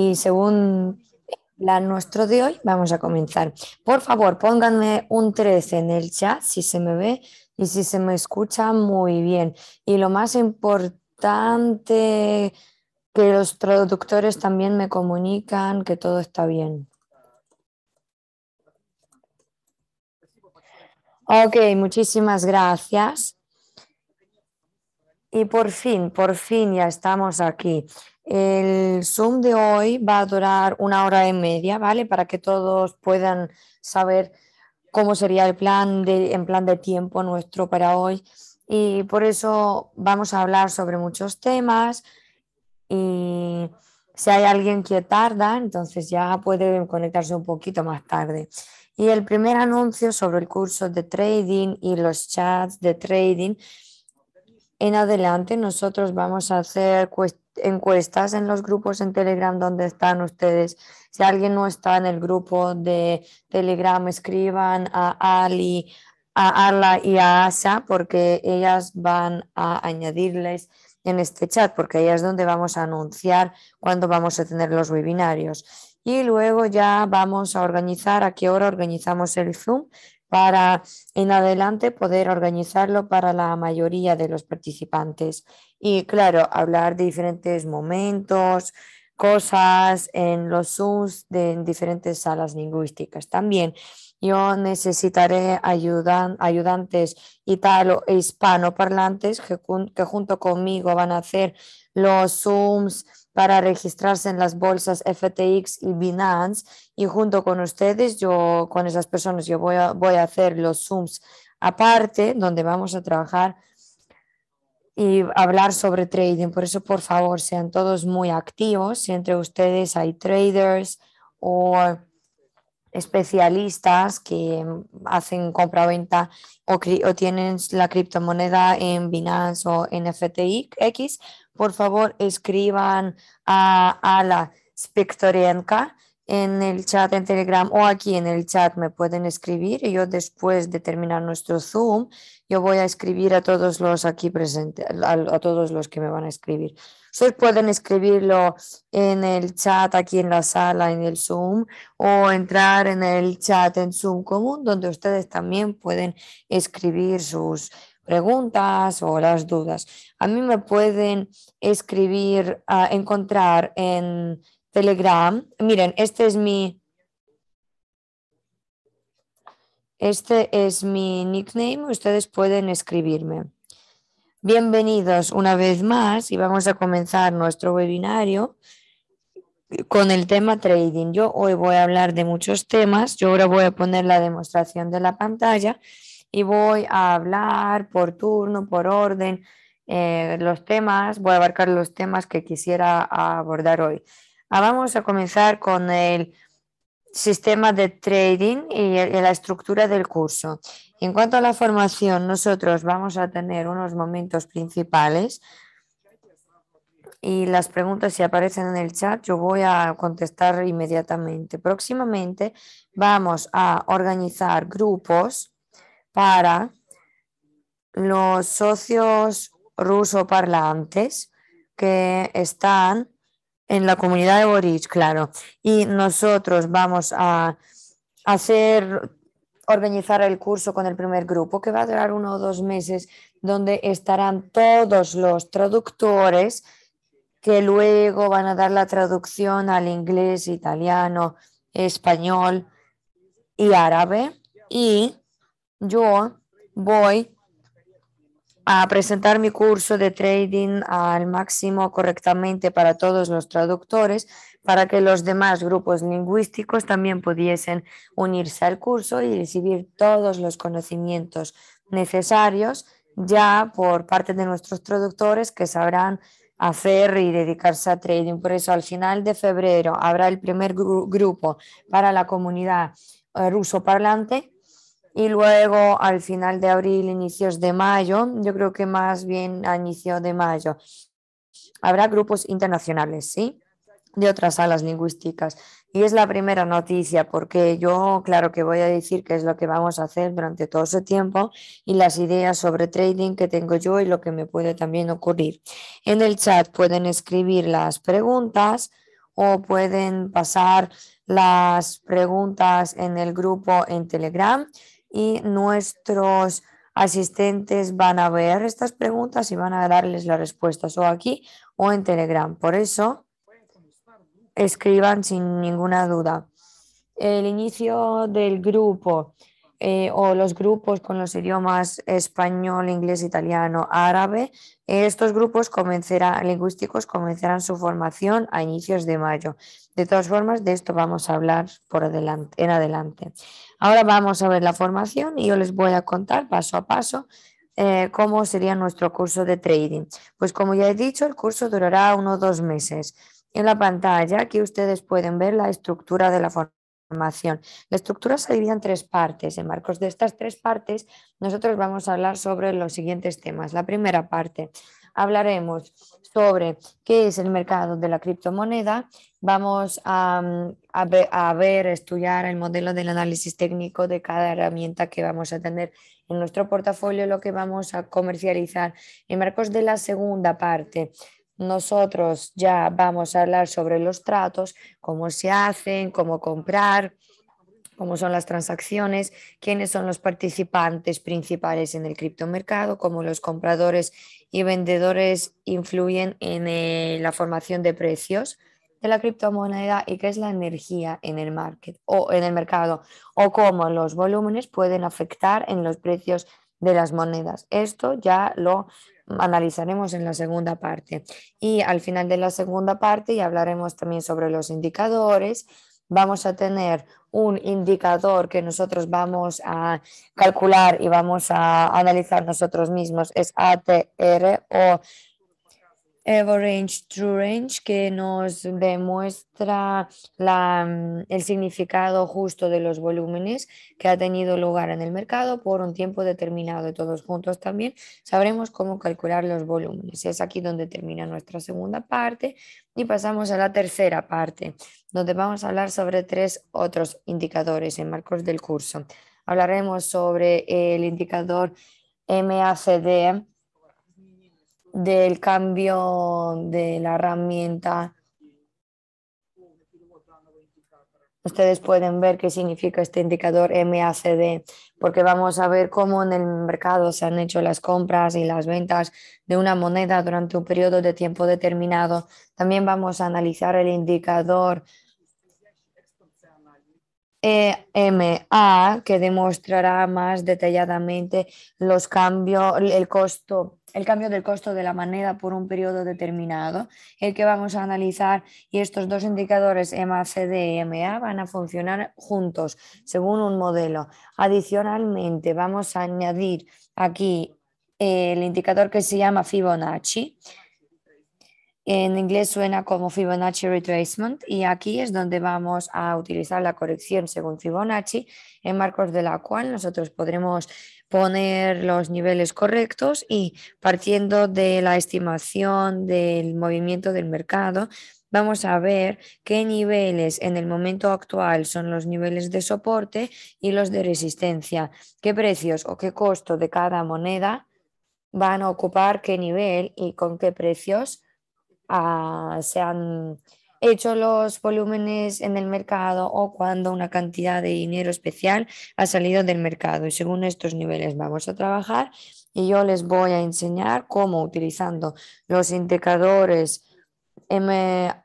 Y según la nuestro de hoy, vamos a comenzar. Por favor, pónganme un 13 en el chat si se me ve y si se me escucha muy bien. Y lo más importante, que los productores también me comunican que todo está bien. Ok, muchísimas gracias. Y por fin, por fin ya estamos aquí. El Zoom de hoy va a durar una hora y media, ¿vale? Para que todos puedan saber cómo sería el plan de, en plan de tiempo nuestro para hoy. Y por eso vamos a hablar sobre muchos temas. Y si hay alguien que tarda, entonces ya puede conectarse un poquito más tarde. Y el primer anuncio sobre el curso de trading y los chats de trading. En adelante nosotros vamos a hacer cuestiones encuestas en los grupos en Telegram donde están ustedes. Si alguien no está en el grupo de Telegram, escriban a Ali, a Arla y a Asa porque ellas van a añadirles en este chat porque ahí es donde vamos a anunciar cuándo vamos a tener los webinarios. Y luego ya vamos a organizar a qué hora organizamos el Zoom para en adelante poder organizarlo para la mayoría de los participantes. Y claro, hablar de diferentes momentos, cosas en los Zooms de en diferentes salas lingüísticas también. Yo necesitaré ayudantes italo e hispanoparlantes que, que junto conmigo van a hacer los Zooms para registrarse en las bolsas FTX y Binance y junto con ustedes, yo con esas personas, yo voy a, hacer los Zooms aparte donde vamos a trabajar y hablar sobre trading. Por eso, por favor, sean todos muy activos. Si entre ustedes hay traders o especialistas que hacen compra-venta o, o, tienen la criptomoneda en Binance o en FTX, por favor escriban a la Spectorienka en el chat en Telegram o aquí en el chat me pueden escribir. y Yo después de terminar nuestro Zoom, yo voy a escribir a todos los aquí presentes, a, todos los que me van a escribir. Ustedes pueden escribirlo en el chat aquí en la sala, en el Zoom, o entrar en el chat en Zoom común, donde ustedes también pueden escribir sus preguntas o las dudas, a mí me pueden escribir, encontrar en Telegram. Miren, este es mi... Este es mi nickname, ustedes pueden escribirme. Bienvenidos una vez más y vamos a comenzar nuestro webinario con el tema trading. Yo hoy voy a hablar de muchos temas, yo ahora voy a poner la demostración de la pantalla y voy a hablar por turno, por orden, eh, los temas, voy a abarcar los temas que quisiera abordar hoy. Ah, vamos a comenzar con el sistema de trading eh, y, la estructura del curso. En cuanto a la formación, nosotros vamos a tener unos momentos principales y las preguntas si aparecen en el chat yo voy a contestar inmediatamente. Próximamente vamos a organizar grupos para los socios rusoparlantes que están en la comunidad de Boris, claro. Y nosotros vamos a hacer, organizar el curso con el primer grupo, que va a durar uno o dos meses, donde estarán todos los traductores que luego van a dar la traducción al inglés, italiano, español y árabe. Y yo voy a presentar mi curso de trading al máximo correctamente para todos los traductores, para que los demás grupos lingüísticos también pudiesen unirse al curso y recibir todos los conocimientos necesarios ya por parte de nuestros traductores que sabrán hacer y dedicarse a trading. Por eso al final de febrero habrá el primer grupo para la comunidad eh, ruso parlante y luego al final de abril, inicios de mayo, yo creo que más bien a inicio de mayo, habrá grupos internacionales, ¿sí? De otras salas lingüísticas. Y es la primera noticia, porque yo, claro que voy a decir qué es lo que vamos a hacer durante todo ese tiempo y las ideas sobre trading que tengo yo y lo que me puede también ocurrir. En el chat pueden escribir las preguntas o pueden pasar las preguntas en el grupo en Telegram y nuestros asistentes van a ver estas preguntas y van a darles las respuestas o aquí o en Telegram. Por eso, escriban sin ninguna duda. El inicio del grupo eh, o los grupos con los idiomas español, inglés, italiano, árabe, eh, estos grupos lingüísticos comenzarán su formación a inicios de mayo. De todas formas, de esto vamos a hablar por adelante, en adelante. Ahora vamos a ver la formación y yo les voy a contar paso a paso eh, cómo sería nuestro curso de trading. Pues como ya he dicho, el curso durará uno o dos meses. En la pantalla aquí ustedes pueden ver la estructura de la formación la estructura se divide en tres partes. En marcos de estas tres partes, nosotros vamos a hablar sobre los siguientes temas. La primera parte, hablaremos sobre qué es el mercado de la criptomoneda. Vamos a, mm, ver, a ver, estudiar el modelo del análisis técnico de cada herramienta que vamos a tener en nuestro portafolio, lo que vamos a comercializar. En marcos de la segunda parte, nosotros ya vamos a hablar sobre los tratos, cómo se hacen, cómo comprar, cómo son las transacciones, quiénes son los participantes principales en el criptomercado, cómo los compradores y vendedores influyen en eh, la formación de precios de la criptomoneda y qué es la energía en el market o en el mercado o cómo los volúmenes pueden afectar en los precios de las monedas. Esto ya lo analizaremos en la segunda parte. Y al final de la segunda parte y hablaremos también sobre los indicadores. Vamos a tener un indicador que nosotros vamos a calcular y vamos a analizar nosotros mismos, es ATR o Range True Range que nos demuestra mm, el significado justo de los volúmenes que ha tenido lugar en el mercado por un tiempo determinado. Todos juntos también sabremos cómo calcular los volúmenes. Es aquí donde termina nuestra segunda parte y pasamos a la tercera parte, donde vamos a hablar sobre tres otros indicadores en marcos del curso. Hablaremos sobre el indicador MACD del cambio de la herramienta. Ustedes pueden ver qué significa este indicador MACD, porque vamos a ver cómo en el mercado se han hecho las compras y las ventas de una moneda durante un periodo de tiempo determinado. También vamos a analizar el indicador EMA, que demostrará más detalladamente los cambios, el costo, el cambio del costo de la moneda por un periodo determinado, el que vamos a analizar y estos dos indicadores e MACD y e EMA van a funcionar juntos según un modelo. Adicionalmente, vamos a añadir aquí eh, el indicador que se llama Fibonacci, en inglés suena como Fibonacci Retracement y aquí es donde vamos a utilizar la corrección según Fibonacci, en marcos de la cual nosotros podremos poner los niveles correctos y partiendo de la estimación del movimiento del mercado, vamos a ver qué niveles en el momento actual son los niveles de soporte y los de resistencia, qué precios o qué costo de cada moneda van a ocupar qué nivel y con qué precios Ah, se han hecho los volúmenes en el mercado o cuando una cantidad de dinero especial ha salido del mercado. Y según estos niveles vamos a trabajar y yo les voy a enseñar cómo utilizando los indicadores M ah,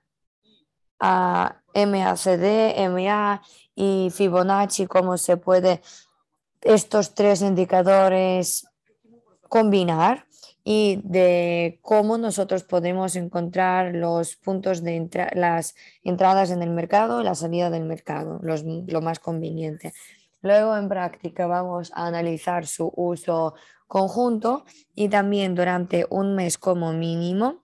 a MACD, MA y Fibonacci, cómo se puede estos tres indicadores combinar y de cómo nosotros podemos encontrar los puntos de las entradas en el mercado la salida del mercado, los, lo más conveniente. Luego en práctica vamos a analizar su uso conjunto y también durante un mes como mínimo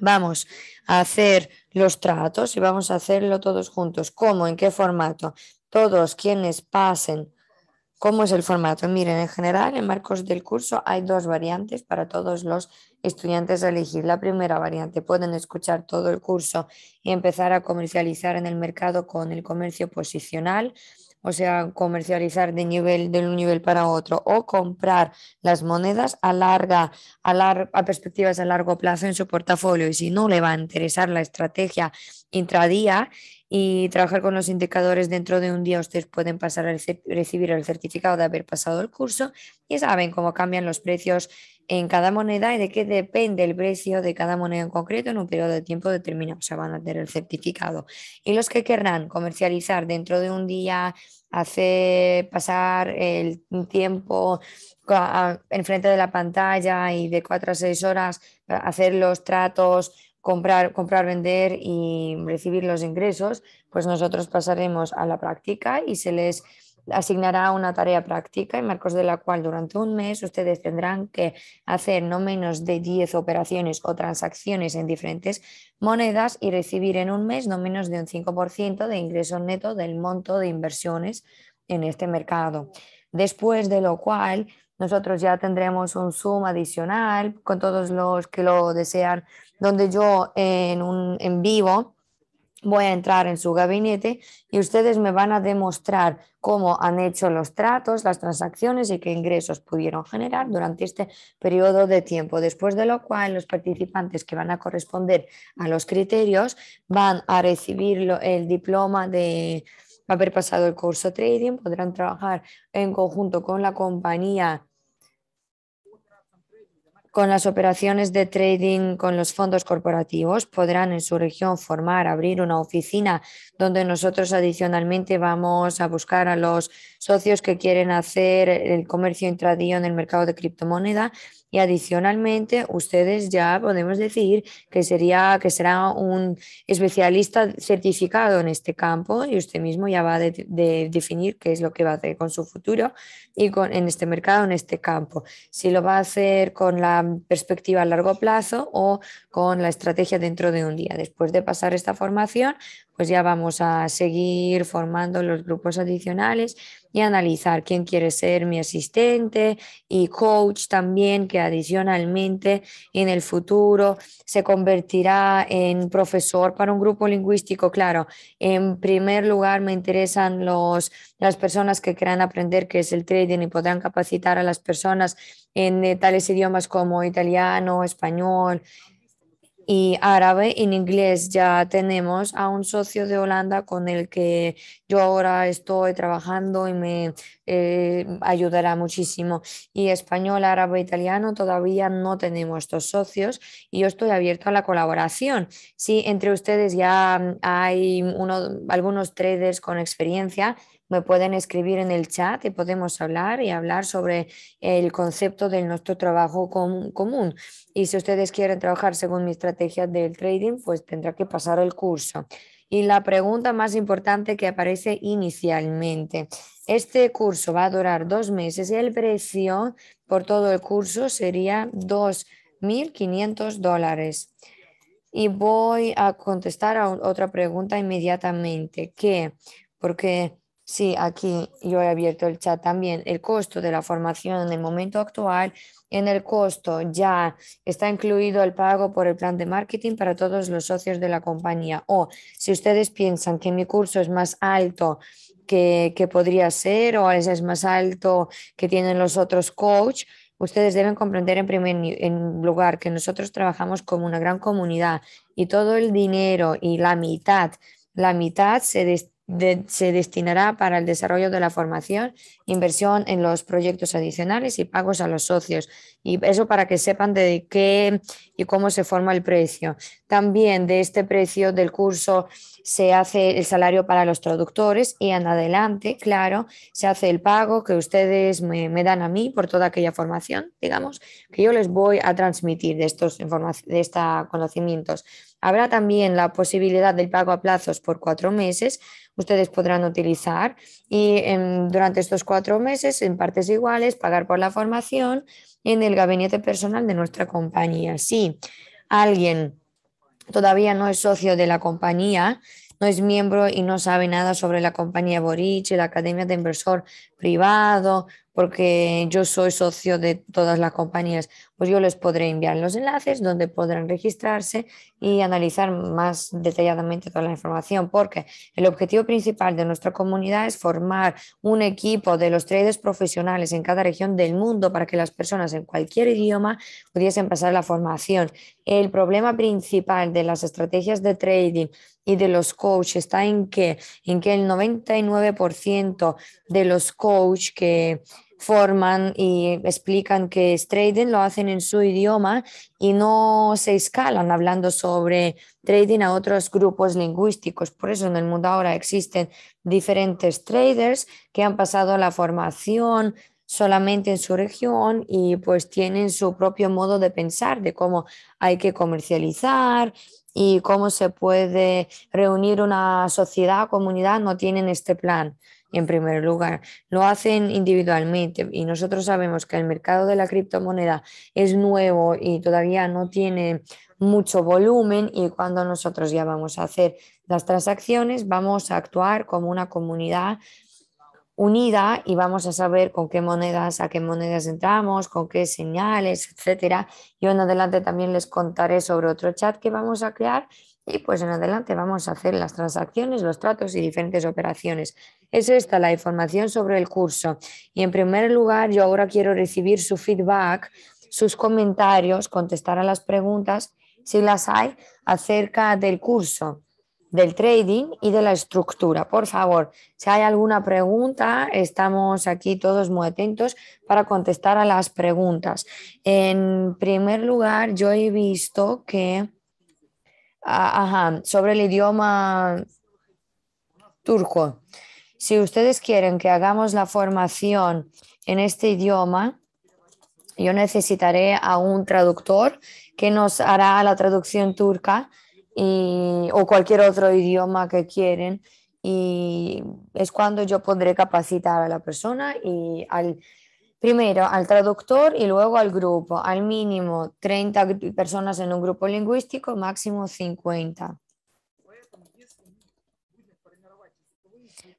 vamos a hacer los tratos y vamos a hacerlo todos juntos. ¿Cómo? ¿En qué formato? Todos quienes pasen ¿Cómo es el formato? Miren, en general, en marcos del curso hay dos variantes para todos los estudiantes a elegir. La primera variante, pueden escuchar todo el curso y empezar a comercializar en el mercado con el comercio posicional, o sea, comercializar de, nivel, de un nivel para otro, o comprar las monedas a, larga, a perspectivas a largo plazo en su portafolio. Y si no le va a interesar la estrategia intradía, y trabajar con los indicadores dentro de un día ustedes pueden pasar a recibir el certificado de haber pasado el curso y saben cómo cambian los precios en cada moneda y de qué depende el precio de cada moneda en concreto en un periodo de tiempo determinado. O sea, van a tener el certificado. Y los que querrán comercializar dentro de un día, hacer pasar el tiempo enfrente de la pantalla y de cuatro a seis horas, hacer los tratos, comprar, comprar, vender y recibir los ingresos, pues nosotros pasaremos a la práctica y se les asignará una tarea práctica en marcos de la cual durante un mes ustedes tendrán que hacer no menos de 10 operaciones o transacciones en diferentes monedas y recibir en un mes no menos de un 5% de ingresos neto del monto de inversiones en este mercado. Después de lo cual nosotros ya tendremos un Zoom adicional con todos los que lo desean, donde yo en, vivo voy a entrar en su gabinete y ustedes me van a demostrar cómo han hecho los tratos, las transacciones y qué ingresos pudieron generar durante este periodo de tiempo, después de lo cual los participantes que van a corresponder a los criterios van a recibir el diploma de haber pasado el curso trading, podrán trabajar en conjunto con la compañía con las operaciones de trading con los fondos corporativos, podrán en su región formar, abrir una oficina donde nosotros adicionalmente vamos a buscar a los socios que quieren hacer el comercio intradío en el mercado de criptomoneda y adicionalmente ustedes ya podemos decir que sería que será un especialista certificado en este campo y usted mismo ya va a de, definir qué es lo que va a hacer con su futuro y en este mercado, en este campo. Si lo va a hacer con la perspectiva a largo plazo o con la estrategia dentro de un día. Después de pasar esta formación, pues ya vamos a seguir formando los grupos adicionales y analizar quién quiere ser mi asistente y coach también, que adicionalmente en el futuro se convertirá en profesor para un grupo lingüístico. Claro, en primer lugar me interesan los, las personas que quieran aprender qué es el trading y podrán capacitar a las personas en eh, tales idiomas como italiano, español, y árabe. En inglés ya tenemos a un socio de Holanda con el que yo ahora estoy trabajando y me eh, ayudará muchísimo. Y español, árabe, italiano todavía no tenemos estos socios y yo estoy abierto a la colaboración. Si entre ustedes ya hay uno, algunos traders con experiencia, me pueden escribir en el chat y podemos hablar y hablar sobre el concepto de nuestro trabajo común. Y si ustedes quieren trabajar según mi estrategia del trading, pues tendrá que pasar el curso. Y la pregunta más importante que aparece inicialmente. Este curso va a durar dos meses y el precio por todo el curso sería 2.500 dólares. Y voy a contestar a otra pregunta inmediatamente, que porque Sí, aquí yo he abierto el chat también. El costo de la formación en el momento actual, en el costo ya está incluido el pago por el plan de marketing para todos los socios de la compañía. O si ustedes piensan que mi curso es más alto que, podría ser o es más alto que tienen los otros coach, ustedes deben comprender en primer lugar que nosotros trabajamos como una gran comunidad y todo el dinero y la mitad, la mitad se destina se destinará para el desarrollo de la formación, inversión en los proyectos adicionales y pagos a los socios. Y eso para que sepan de qué y cómo se forma el precio. También de este precio del curso se hace el salario para los traductores y en adelante, claro, se hace el pago que ustedes me, dan a mí por toda aquella formación, digamos, que yo les voy a transmitir de estos de esta conocimientos. Habrá también la posibilidad del pago a plazos por cuatro meses ustedes podrán utilizar y em, durante estos cuatro meses, en partes iguales, pagar por la formación en el gabinete personal de nuestra compañía. Si alguien todavía no es socio de la compañía, no es miembro y no sabe nada sobre la compañía Boric, la Academia de Inversor Privado, porque yo soy socio de todas las compañías pues yo les podré enviar los enlaces donde podrán registrarse y analizar más detalladamente toda la información, porque el objetivo principal de nuestra comunidad es formar un equipo de los traders profesionales en cada región del mundo para que las personas en cualquier idioma pudiesen pasar la formación. El problema principal de las estrategias de trading y de los coaches está en que, en que el 99% de los coaches que forman y explican que es trading, lo hacen en su idioma y no se escalan hablando sobre trading a otros grupos lingüísticos. Por eso en el mundo ahora existen diferentes traders que han pasado la formación solamente en su región y pues tienen su propio modo de pensar de cómo hay que comercializar, y cómo se puede reunir una sociedad, comunidad, no tienen este plan en primer lugar. Lo hacen individualmente y nosotros sabemos que el mercado de la criptomoneda es nuevo y todavía no tiene mucho volumen y cuando nosotros ya vamos a hacer las transacciones vamos a actuar como una comunidad unida y vamos a saber con qué monedas, a qué monedas entramos, con qué señales, etcétera. Yo en adelante también les contaré sobre otro chat que vamos a crear y pues en adelante vamos a hacer las transacciones, los tratos y diferentes operaciones. Es esta la información sobre el curso. Y en primer lugar, yo ahora quiero recibir su feedback, sus comentarios, contestar a las preguntas, si las hay, acerca del curso del trading y de la estructura. Por favor, si hay alguna pregunta, estamos aquí todos muy atentos para contestar a las preguntas. En primer lugar, yo he visto que ah, ajá, sobre el idioma turco, si ustedes quieren que hagamos la formación en este idioma, yo necesitaré a un traductor que nos hará la traducción turca o cualquier otro idioma que quieren y es cuando yo podré capacitar a la persona y al primero al traductor y luego al grupo, al mínimo 30 personas en un grupo lingüístico, máximo 50.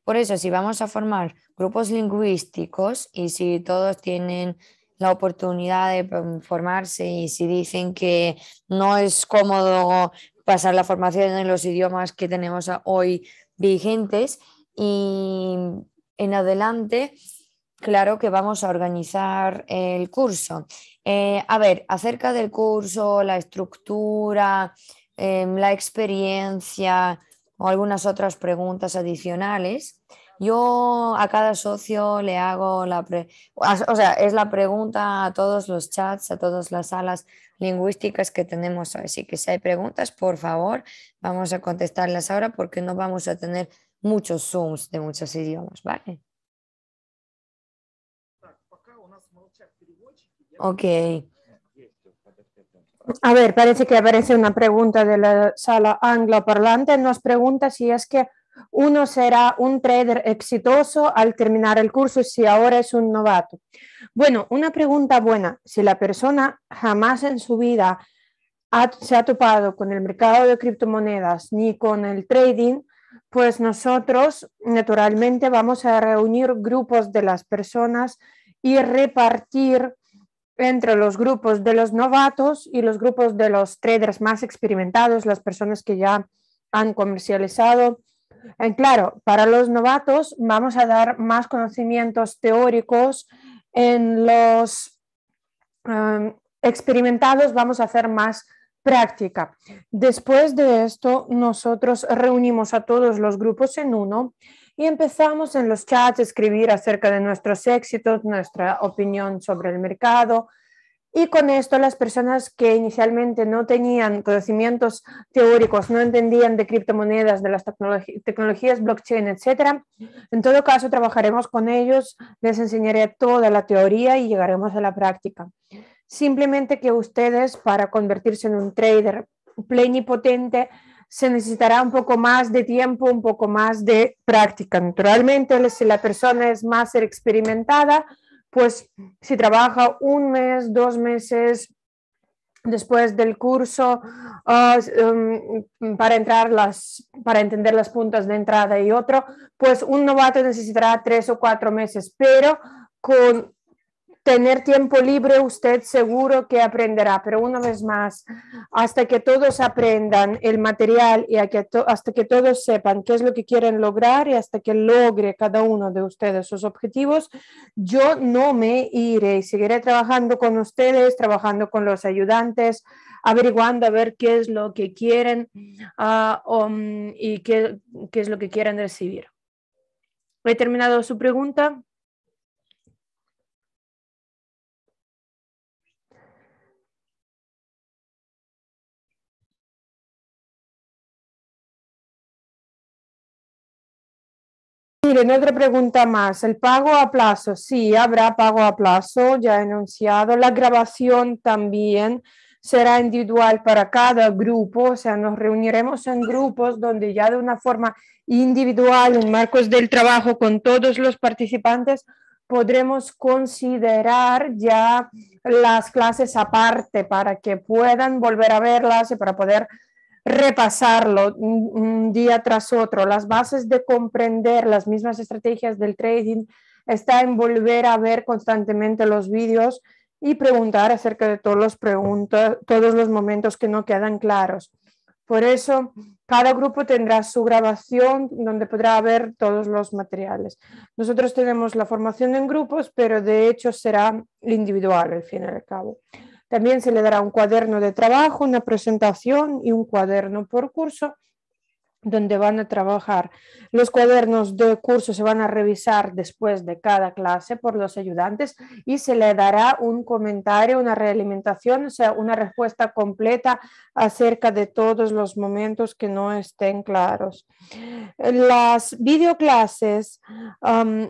Por eso, si vamos a formar grupos lingüísticos y si todos tienen la oportunidad de em, formarse y si dicen que no es cómodo pasar la formación en los idiomas que tenemos hoy vigentes y en adelante, claro que vamos a organizar el curso. Eh, a ver, acerca del curso, la estructura, em, la experiencia o algunas otras preguntas adicionales. Yo a cada socio le hago la o sea, es la pregunta a todos los chats, a todas las salas lingüísticas que tenemos Así que si hay preguntas, por favor, vamos a contestarlas ahora porque no vamos a tener muchos Zooms de muchos idiomas, ¿vale? Ok. A ver, parece que aparece una pregunta de la sala angloparlante. Nos pregunta si es que uno será un trader exitoso al terminar el curso si ahora es un novato. Bueno, una pregunta buena, si la persona jamás en su vida se ha topado con el mercado de criptomonedas ni con el trading, pues nosotros naturalmente vamos a reunir grupos de las personas y repartir entre los grupos de los novatos y los grupos de los traders más experimentados, las personas que ya han comercializado claro, para los novatos vamos a dar más conocimientos teóricos en los em, experimentados, vamos a hacer más práctica. Después de esto, nosotros reunimos a todos los grupos en uno y empezamos en los chats a escribir acerca de nuestros éxitos, nuestra opinión sobre el mercado, y con esto las personas que inicialmente no tenían conocimientos teóricos, no entendían de criptomonedas, de las tecnologías blockchain, etc., en todo caso trabajaremos con ellos, les enseñaré toda la teoría y llegaremos a la práctica. Simplemente que ustedes para convertirse en un trader plenipotente se necesitará un poco más de tiempo, un poco más de práctica. Naturalmente, si la persona es más experimentada, pues si trabaja un mes, dos meses después del curso ah, em, para, entrar las, para entender las puntas de entrada y otro, pues un novato necesitará tres o cuatro meses, pero con tener tiempo libre, usted seguro que aprenderá. Pero una vez más, hasta que todos aprendan el material y hasta que todos sepan qué es lo que quieren lograr y hasta que logre cada uno de ustedes sus objetivos, yo no me iré. y Seguiré trabajando con ustedes, trabajando con los ayudantes, averiguando a ver qué es lo que quieren ah, um, y qué es lo que quieren recibir. ¿He terminado su pregunta? Miren, otra pregunta más. El pago a plazo. Sí, habrá pago a plazo, ya he enunciado. La grabación también será individual para cada grupo, o sea, nos reuniremos en grupos donde ya de una forma individual, en marcos del trabajo con todos los participantes, podremos considerar ya las clases aparte para que puedan volver a verlas y para poder repasarlo un día tras otro. Las bases de comprender las mismas estrategias del trading está en volver a ver constantemente los vídeos y preguntar acerca de todos los, preguntas, todos los momentos que no quedan claros. Por eso, cada grupo tendrá su grabación donde podrá ver todos los materiales. Nosotros tenemos la formación en grupos, pero de hecho será individual al fin y al cabo. También se le dará un cuaderno de trabajo, una presentación y un cuaderno por curso donde van a trabajar. Los cuadernos de curso se van a revisar después de cada clase por los ayudantes y se le dará un comentario, una realimentación, o sea, una respuesta completa acerca de todos los momentos que no estén claros. Las videoclases,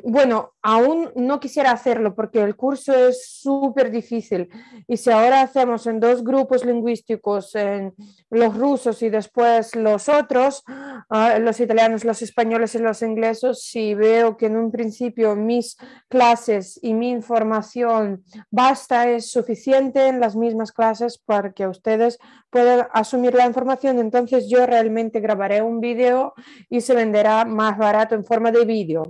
bueno, aún no quisiera hacerlo porque el curso es súper difícil y si ahora hacemos en dos grupos lingüísticos, en los rusos y después los otros, Ah, los italianos, los españoles y los ingleses, si veo que en un principio mis clases y mi información basta, es suficiente en las mismas clases para que ustedes puedan asumir la información, entonces yo realmente grabaré un vídeo y se venderá más barato en forma de vídeo.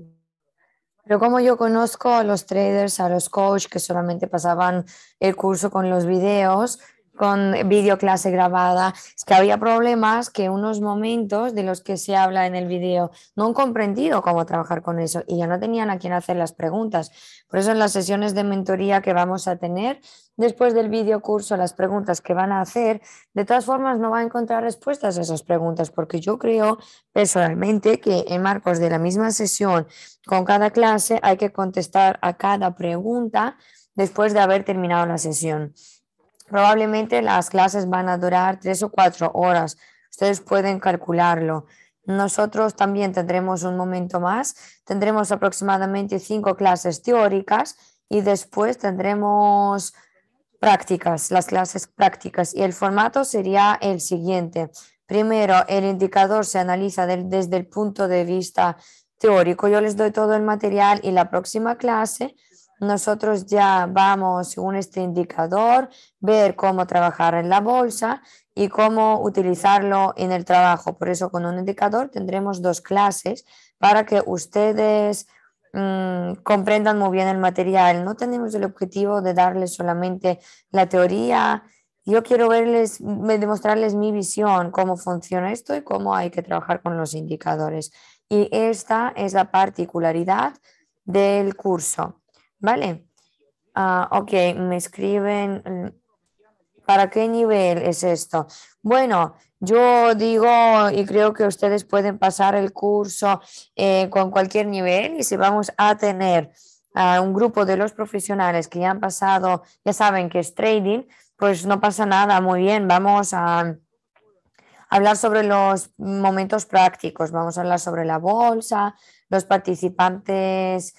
Pero como yo conozco a los traders, a los coaches que solamente pasaban el curso con los videos, con videoclase grabada. Es que había problemas que unos momentos de los que se habla en el video no han comprendido cómo trabajar con eso y ya no tenían a quién hacer las preguntas. Por eso en las sesiones de mentoría que vamos a tener después del video curso, las preguntas que van a hacer, de todas formas no va a encontrar respuestas a esas preguntas porque yo creo personalmente que en marcos de la misma sesión con cada clase hay que contestar a cada pregunta después de haber terminado la sesión. Probablemente las clases van a durar tres o cuatro horas. Ustedes pueden calcularlo. Nosotros también tendremos un momento más. Tendremos aproximadamente cinco clases teóricas y después tendremos prácticas, las clases prácticas. Y el formato sería el siguiente. Primero, el indicador se analiza desde el punto de vista teórico. Yo les doy todo el material y la próxima clase nosotros ya vamos, según este indicador, ver cómo trabajar en la bolsa y cómo utilizarlo en el trabajo. Por eso con un indicador tendremos dos clases para que ustedes mm, comprendan muy bien el material. No tenemos el objetivo de darles solamente la teoría. Yo quiero verles, demostrarles mi visión, cómo funciona esto y cómo hay que trabajar con los indicadores. Y esta es la particularidad del curso. Vale. Ah, ok, me escriben. Mm, ¿Para qué nivel es esto? Bueno, yo digo y creo que ustedes pueden pasar el curso eh, con cualquier nivel y si vamos a tener a un grupo de los profesionales que ya han pasado, ya saben que es trading, pues no pasa nada, muy bien, vamos a hablar sobre los momentos prácticos, vamos a hablar sobre la bolsa, los participantes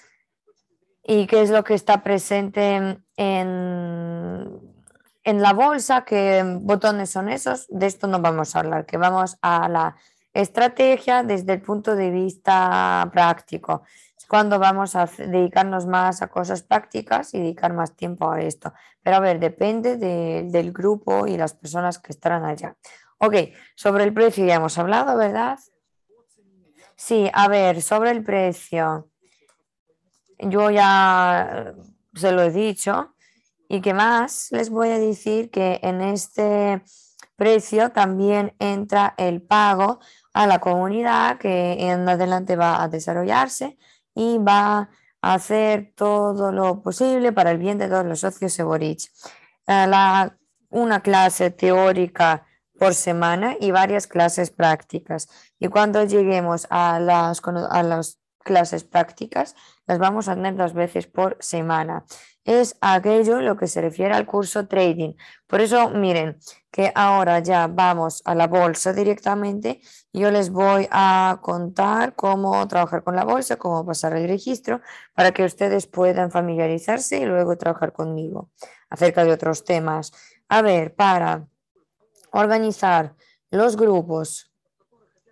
y qué es lo que está presente en, en la bolsa, qué botones son esos, de esto no vamos a hablar, que vamos a la estrategia desde el punto de vista práctico. Es cuando vamos a dedicarnos más a cosas prácticas y dedicar más tiempo a esto. Pero a ver, depende del grupo y las personas que estarán allá. Ok, sobre el precio ya hemos hablado, ¿verdad? Sí, a ver, sobre el precio yo ya se lo he dicho. Y que más les voy a decir que en este precio también entra el pago a la comunidad que en adelante va a desarrollarse y va a hacer todo lo posible para el bien de todos los socios de eh, una clase teórica por semana y varias clases prácticas. Y cuando lleguemos a, las, clases prácticas las vamos a tener dos veces por semana. Es aquello lo que se refiere al curso trading. Por eso, miren, que ahora ya vamos a la bolsa directamente. Yo les voy a contar cómo trabajar con la bolsa, cómo pasar el registro, para que ustedes puedan familiarizarse y luego trabajar conmigo acerca de otros temas. A ver, para organizar los grupos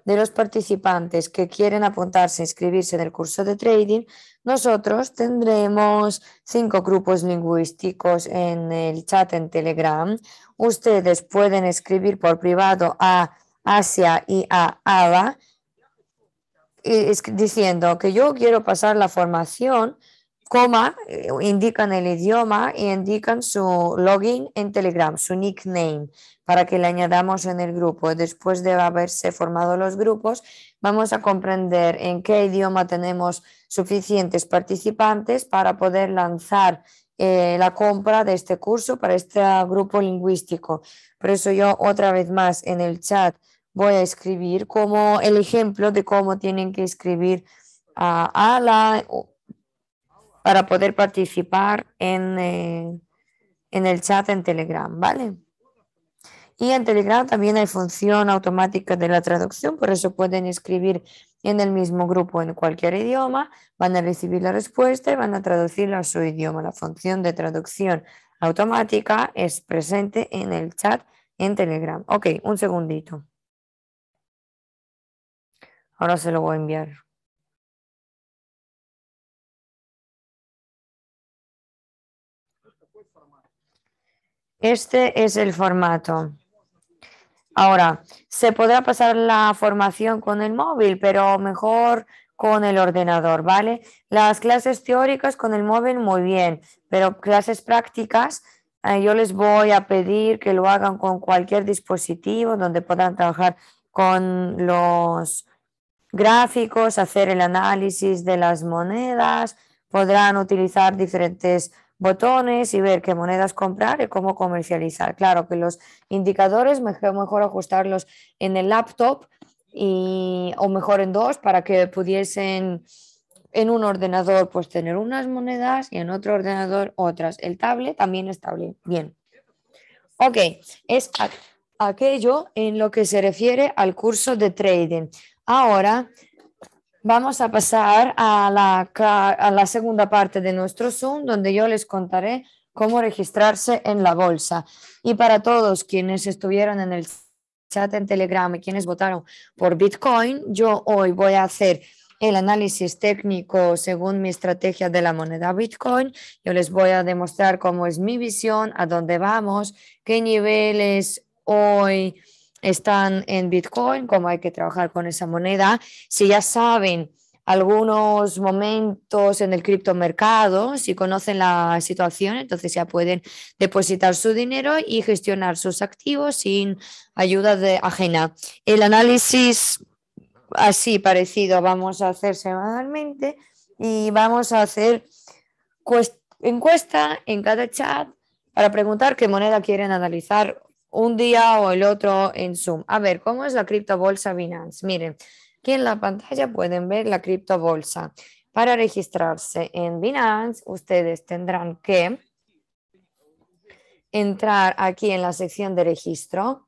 de los participantes que quieren apuntarse a inscribirse en el curso de trading, nosotros tendremos cinco grupos lingüísticos en el chat en Telegram. Ustedes pueden escribir por privado a Asia y a Ava diciendo que yo quiero pasar la formación coma, eh, indican el idioma y indican su login en Telegram, su nickname, para que le añadamos en el grupo. Después de haberse formado los grupos, vamos a comprender en qué idioma tenemos suficientes participantes para poder lanzar eh, la compra de este curso para este grupo lingüístico. Por eso yo otra vez más en el chat voy a escribir como el ejemplo de cómo tienen que escribir a, a para poder participar eh, en, el chat en Telegram, ¿vale? Y en Telegram también hay función automática de la traducción, por eso pueden escribir en el mismo grupo en cualquier idioma, van a recibir la respuesta y van a traducirla a su idioma. La función de traducción automática es presente en el chat en Telegram. Ok, un segundito. Ahora se lo voy a enviar. Este es el formato. Ahora, se podrá pasar la formación con el móvil, pero mejor con el ordenador, ¿vale? Las clases teóricas con el móvil muy bien, pero clases prácticas eh, yo les voy a pedir que lo hagan con cualquier dispositivo donde puedan trabajar con los gráficos, hacer el análisis de las monedas, podrán utilizar diferentes botones y ver qué monedas comprar y cómo comercializar. Claro que los indicadores mejor, ajustarlos en el laptop y, o mejor en dos para que pudiesen en un ordenador pues tener unas monedas y en otro ordenador otras. El tablet también está Bien. Ok, es aquello en lo que se refiere al curso de trading. Ahora Vamos a pasar a la, a la segunda parte de nuestro Zoom, donde yo les contaré cómo registrarse en la bolsa. Y para todos quienes estuvieron en el chat en Telegram y quienes votaron por Bitcoin, yo hoy voy a hacer el análisis técnico según mi estrategia de la moneda Bitcoin. Yo les voy a demostrar cómo es mi visión, a dónde vamos, qué niveles hoy están en Bitcoin, cómo hay que trabajar con esa moneda. Si ya saben algunos momentos en el criptomercado, si conocen la situación, entonces ya pueden depositar su dinero y gestionar sus activos sin ayuda de ajena. El análisis así parecido vamos a hacer semanalmente y vamos a hacer encuesta en cada chat para preguntar qué moneda quieren analizar un día o el otro en Zoom. A ver, ¿cómo es la criptobolsa Binance? Miren, aquí en la pantalla pueden ver la criptobolsa. Para registrarse en Binance, ustedes tendrán que entrar aquí en la sección de registro.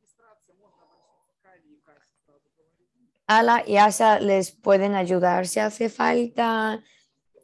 Ala y Asa les pueden ayudar si hace falta,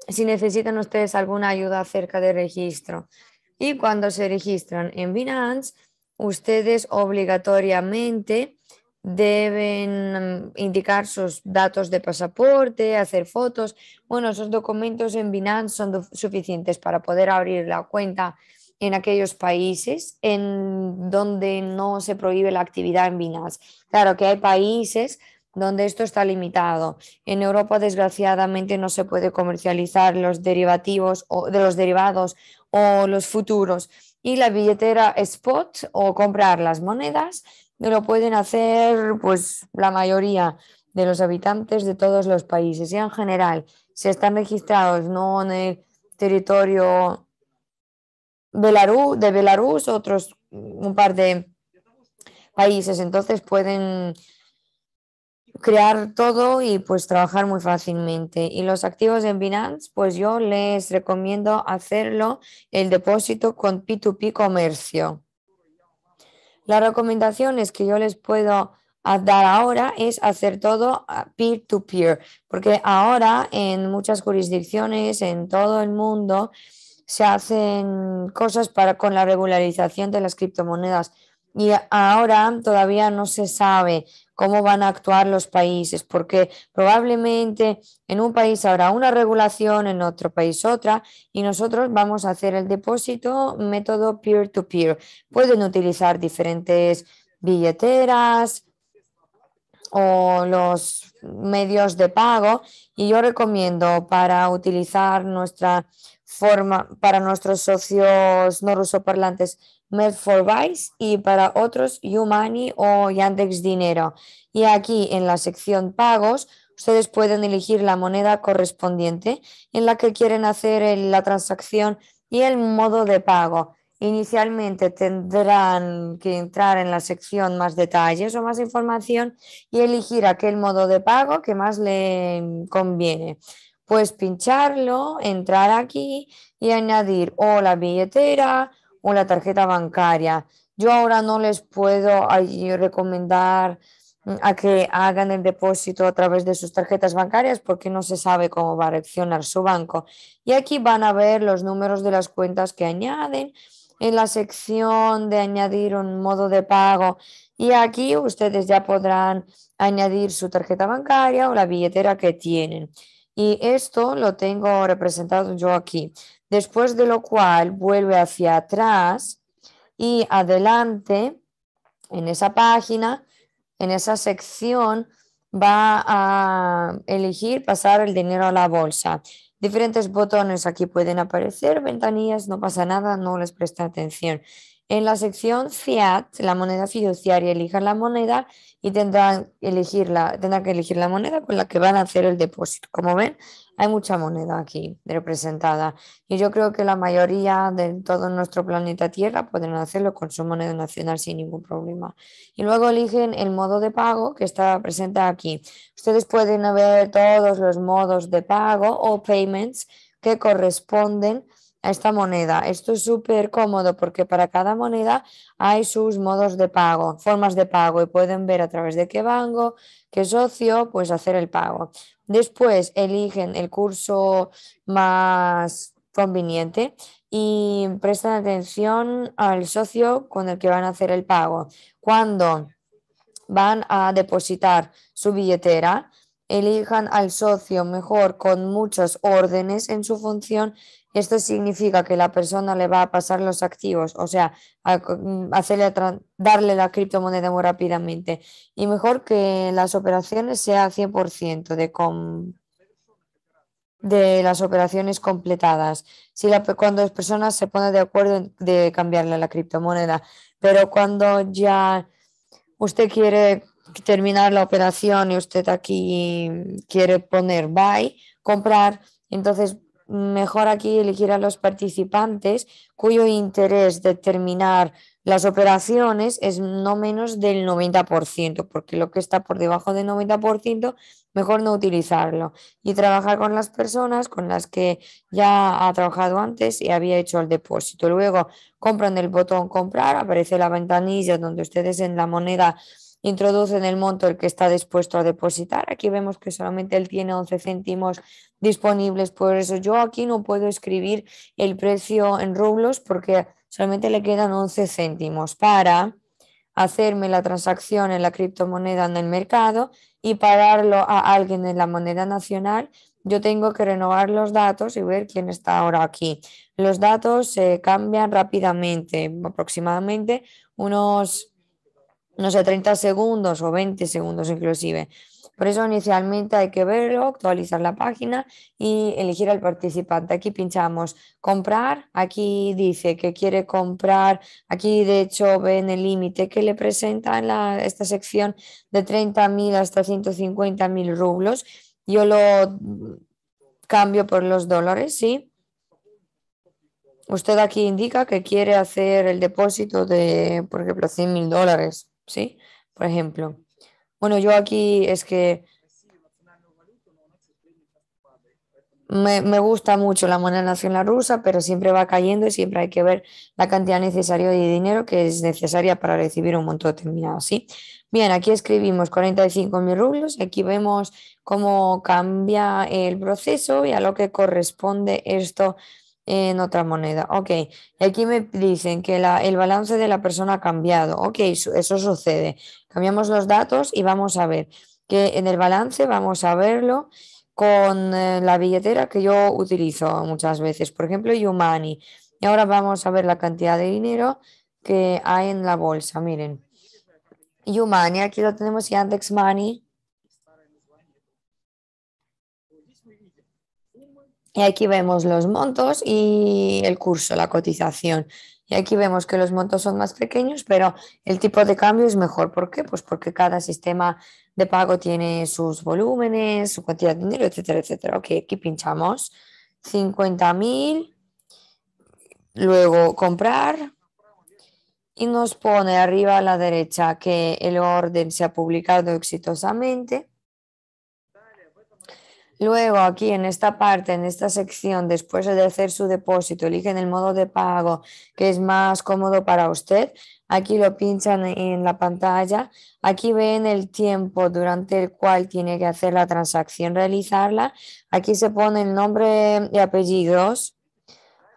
si necesitan ustedes alguna ayuda acerca de registro. Y cuando se registran en Binance, ustedes obligatoriamente deben mm, indicar sus datos de pasaporte, hacer fotos. Bueno, esos documentos en Binance son suficientes para poder abrir la cuenta en aquellos países en donde no se prohíbe la actividad en Binance. Claro que hay países donde esto está limitado. En Europa, desgraciadamente, no se puede comercializar los derivativos o de los derivados o los futuros y la billetera spot o comprar las monedas lo pueden hacer pues la mayoría de los habitantes de todos los países y en general si están registrados no en el territorio de Belarus otros un par de países entonces pueden crear todo y pues trabajar muy fácilmente. Y los activos en Binance, pues yo les recomiendo hacerlo el depósito con P2P comercio. Las recomendaciones que yo les puedo dar ahora es hacer todo peer-to-peer, porque ahora en muchas jurisdicciones, en todo el mundo, se hacen cosas para, con la regularización de las criptomonedas y ahora todavía no se sabe cómo van a actuar los países, porque probablemente en un país habrá una regulación, en otro país otra, y nosotros vamos a hacer el depósito método peer-to-peer. Pueden utilizar diferentes billeteras o los medios de pago y yo recomiendo para utilizar nuestra forma para nuestros socios no rusoparlantes Medforvice y para otros Umani o Yandex Dinero. Y aquí en la sección pagos ustedes pueden elegir la moneda correspondiente en la que quieren hacer la transacción y el modo de pago. Inicialmente tendrán que entrar en la sección más detalles o más información y elegir aquel modo de pago que más le conviene. Puedes pincharlo, entrar aquí y añadir o la billetera o la tarjeta bancaria. Yo ahora no les puedo recomendar mm, a que hagan el depósito a través de sus tarjetas bancarias porque no se sabe cómo va a reaccionar su banco. Y aquí van a ver los números de las cuentas que añaden en la sección de añadir un modo de pago y aquí ustedes ya podrán añadir su tarjeta bancaria o la billetera que tienen. Y esto lo tengo representado yo aquí. Después de lo cual vuelve hacia atrás y adelante en esa página, en esa sección, va a elegir pasar el dinero a la bolsa. Diferentes botones aquí pueden aparecer, ventanillas, no pasa nada, no les presta atención. En la sección fiat, la moneda fiduciaria, elijan la moneda y tendrán, elegirla, tendrán que elegir la moneda con la que van a hacer el depósito. Como ven, hay mucha moneda aquí representada y yo creo que la mayoría de todo nuestro planeta Tierra pueden hacerlo con su moneda nacional sin ningún problema. Y luego eligen el modo de pago que está presente aquí. Ustedes pueden ver todos los modos de pago o payments que corresponden esta moneda. Esto es súper cómodo porque para cada moneda hay sus modos de pago, formas de pago y pueden ver a través de qué banco, qué socio, pues hacer el pago. Después eligen el curso más conveniente y prestan atención al socio con el que van a hacer el pago. Cuando van a depositar su billetera, elijan al socio mejor con muchas órdenes en su función esto significa que la persona le va a pasar los activos, o sea, mm, hacerle, darle la criptomoneda muy rápidamente. Y mejor que las operaciones sean 100% de, de las operaciones completadas. Si la, cuando las personas se ponen de acuerdo de cambiarle la criptomoneda, pero cuando ya usted quiere terminar la operación y usted aquí quiere poner buy, comprar, entonces mejor aquí elegir a los participantes cuyo interés de terminar las operaciones es no menos del 90%, porque lo que está por debajo del 90%, mejor no utilizarlo. Y trabajar con las personas con las que ya ha trabajado antes y había hecho el depósito. Luego compran el botón comprar, aparece la ventanilla donde ustedes en la moneda Introducen el monto el que está dispuesto a depositar. Aquí vemos que solamente él tiene 11 céntimos disponibles, por eso yo aquí no puedo escribir el precio en rublos porque solamente le quedan 11 céntimos para hacerme la transacción en la criptomoneda en el mercado y pagarlo a alguien en la moneda nacional, yo tengo que renovar los datos y ver quién está ahora aquí. Los datos se cambian rápidamente, aproximadamente unos no sé, 30 segundos o 20 segundos inclusive. Por eso inicialmente hay que verlo, actualizar la página y elegir al participante. Aquí pinchamos comprar, aquí dice que quiere comprar, aquí de hecho ven el límite que le presenta en esta sección de 30.000 hasta 150.000 rublos. Yo lo cambio por los dólares, ¿sí? Usted aquí indica que quiere hacer el depósito de, por ejemplo, 100 mil dólares. ¿sí? Por ejemplo, bueno, yo aquí es que me, gusta mucho la moneda nacional rusa, pero siempre va cayendo y siempre hay que ver la cantidad necesaria de dinero que es necesaria para recibir un monto determinado, ¿sí? Bien, aquí escribimos 45.000 rublos, aquí vemos cómo cambia el proceso y a lo que corresponde esto en otra moneda. Ok, aquí me dicen que el balance de la persona ha cambiado. Ok, eso sucede. Cambiamos los datos y vamos a ver que en el balance vamos a verlo con eh, la billetera que yo utilizo muchas veces, por ejemplo, Yumani. Y ahora vamos a ver la cantidad de dinero que hay en la bolsa. Miren, Yumani, aquí lo tenemos, Yandex Money. Y aquí vemos los montos y el curso, la cotización. Y aquí vemos que los montos son más pequeños, pero el tipo de cambio es mejor. ¿Por qué? Pues porque cada sistema de pago tiene sus volúmenes, su cantidad de dinero, etcétera, etcétera. Ok, aquí pinchamos 50.000, luego comprar y nos pone arriba a la derecha que el orden se ha publicado exitosamente Luego aquí en esta parte, en esta sección, después de hacer su depósito, eligen el modo de pago que es más cómodo para usted. Aquí lo pinchan en la pantalla. Aquí ven el tiempo durante el cual tiene que hacer la transacción, realizarla. Aquí se pone el nombre y apellidos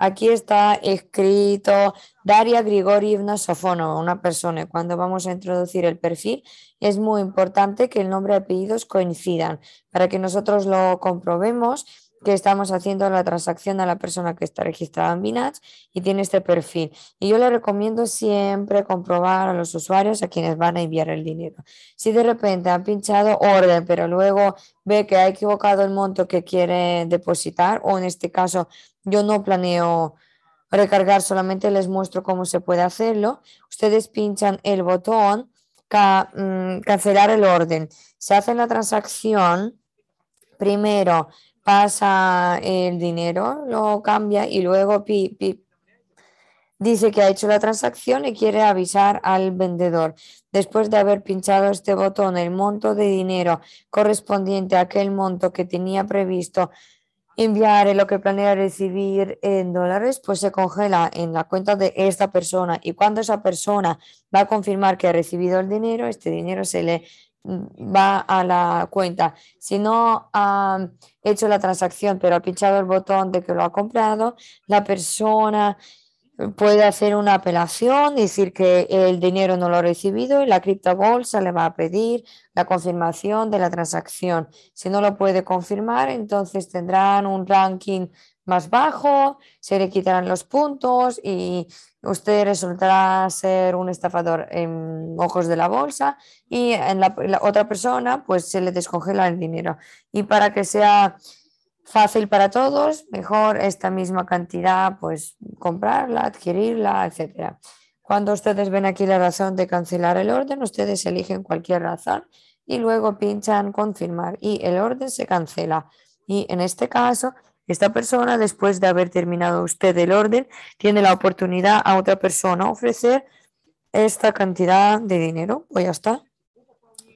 Aquí está escrito Daria Grigorievna Sofono, una persona. Cuando vamos a introducir el perfil, es muy importante que el nombre y apellidos coincidan para que nosotros lo comprobemos que estamos haciendo la transacción a la persona que está registrada en Binance y tiene este perfil. Y yo le recomiendo siempre comprobar a los usuarios a quienes van a enviar el dinero. Si de repente han pinchado orden, pero luego ve que ha equivocado el monto que quiere depositar, o en este caso yo no planeo recargar, solamente les muestro cómo se puede hacerlo, ustedes pinchan el botón ca mm, cancelar el orden. Se hace la transacción primero pasa el dinero, lo cambia y luego dice que ha hecho la transacción y quiere avisar al vendedor. Después de haber pinchado este botón, el monto de dinero correspondiente a aquel monto que tenía previsto enviar lo que planea recibir en dólares, pues se congela en la cuenta de esta persona y cuando esa persona va a confirmar que ha recibido el dinero, este dinero se le Mm, va a la cuenta. Si no ha hecho la transacción, pero ha pinchado el botón de que lo ha comprado, la persona puede hacer una apelación, decir que el dinero no lo ha recibido y la criptobolsa le va a pedir la confirmación de la transacción. Si no lo puede confirmar, entonces tendrán un ranking más bajo, se le quitarán los puntos y usted resultará ser un estafador en ojos de la bolsa y en la, otra persona pues se le descongela el dinero. Y para que sea fácil para todos, mejor esta misma cantidad pues comprarla, adquirirla, etc. Cuando ustedes ven aquí la razón de cancelar el orden, ustedes eligen cualquier razón y luego pinchan confirmar y el orden se cancela. Y en este caso, esta persona, después de haber terminado usted el orden, tiene la oportunidad a otra persona ofrecer esta cantidad de dinero. O pues ya está.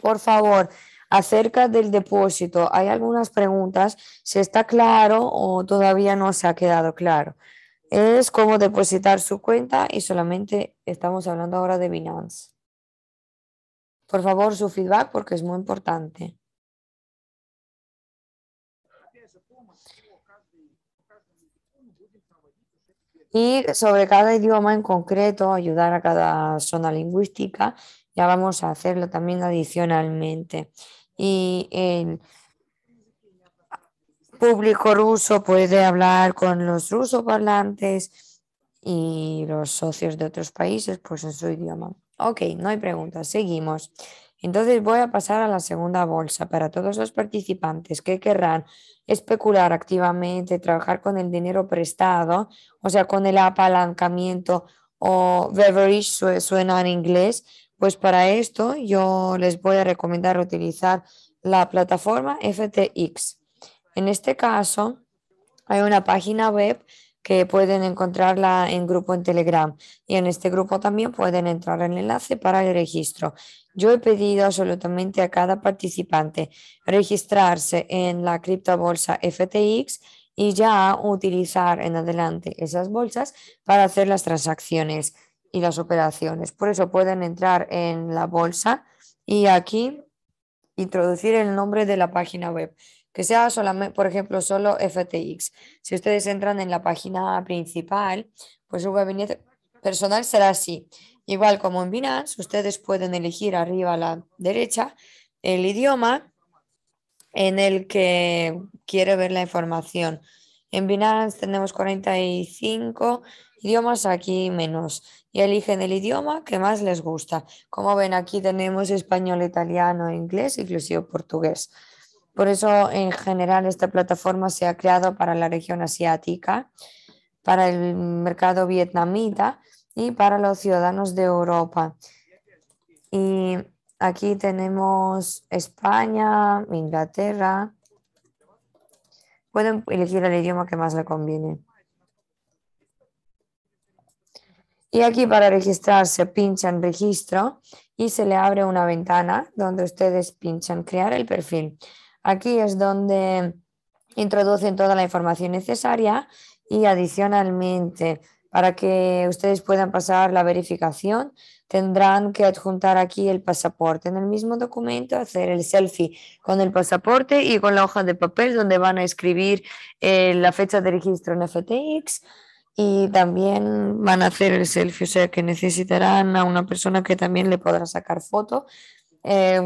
Por favor, acerca del depósito, hay algunas preguntas. Si está claro o todavía no se ha quedado claro. Es cómo depositar su cuenta y solamente estamos hablando ahora de Binance. Por favor, su feedback porque es muy importante. y sobre cada idioma en concreto, ayudar a cada zona lingüística, ya vamos a hacerlo también adicionalmente. Y el público ruso puede hablar con los rusoparlantes y los socios de otros países, pues en su idioma. Ok, no hay preguntas, seguimos. Entonces voy a pasar a la segunda bolsa para todos los participantes que querrán especular activamente, trabajar con el dinero prestado, o sea, con el apalancamiento o beverage suena en inglés, pues para esto yo les voy a recomendar utilizar la plataforma FTX. En este caso, hay una página web que pueden encontrarla en grupo en Telegram y en este grupo también pueden entrar en el enlace para el registro. Yo he pedido absolutamente a cada participante registrarse en la criptobolsa FTX y ya utilizar en adelante esas bolsas para hacer las transacciones y las operaciones. Por eso pueden entrar en la bolsa y aquí introducir el nombre de la página web que sea solamente, por ejemplo, solo FTX. Si ustedes entran en la página principal, pues su gabinete personal será así. Igual como en Binance, ustedes pueden elegir arriba a la derecha el idioma en el que quiere ver la información. En Binance tenemos 45 idiomas, aquí menos. Y eligen el idioma que más les gusta. Como ven, aquí tenemos español, italiano, inglés, inclusive portugués. Por eso, en general, esta plataforma se ha creado para la región asiática, para el mercado vietnamita y para los ciudadanos de Europa. Y aquí tenemos España, Inglaterra. Pueden elegir el idioma que más les conviene. Y aquí para registrarse pinchan registro y se le abre una ventana donde ustedes pinchan crear el perfil. Aquí es donde introducen toda la información necesaria y adicionalmente para que ustedes puedan pasar la verificación tendrán que adjuntar aquí el pasaporte en el mismo documento, hacer el selfie con el pasaporte y con la hoja de papel donde van a escribir eh, la fecha de registro en FTX y también van a hacer el selfie, o sea que necesitarán a una persona que también le podrá sacar foto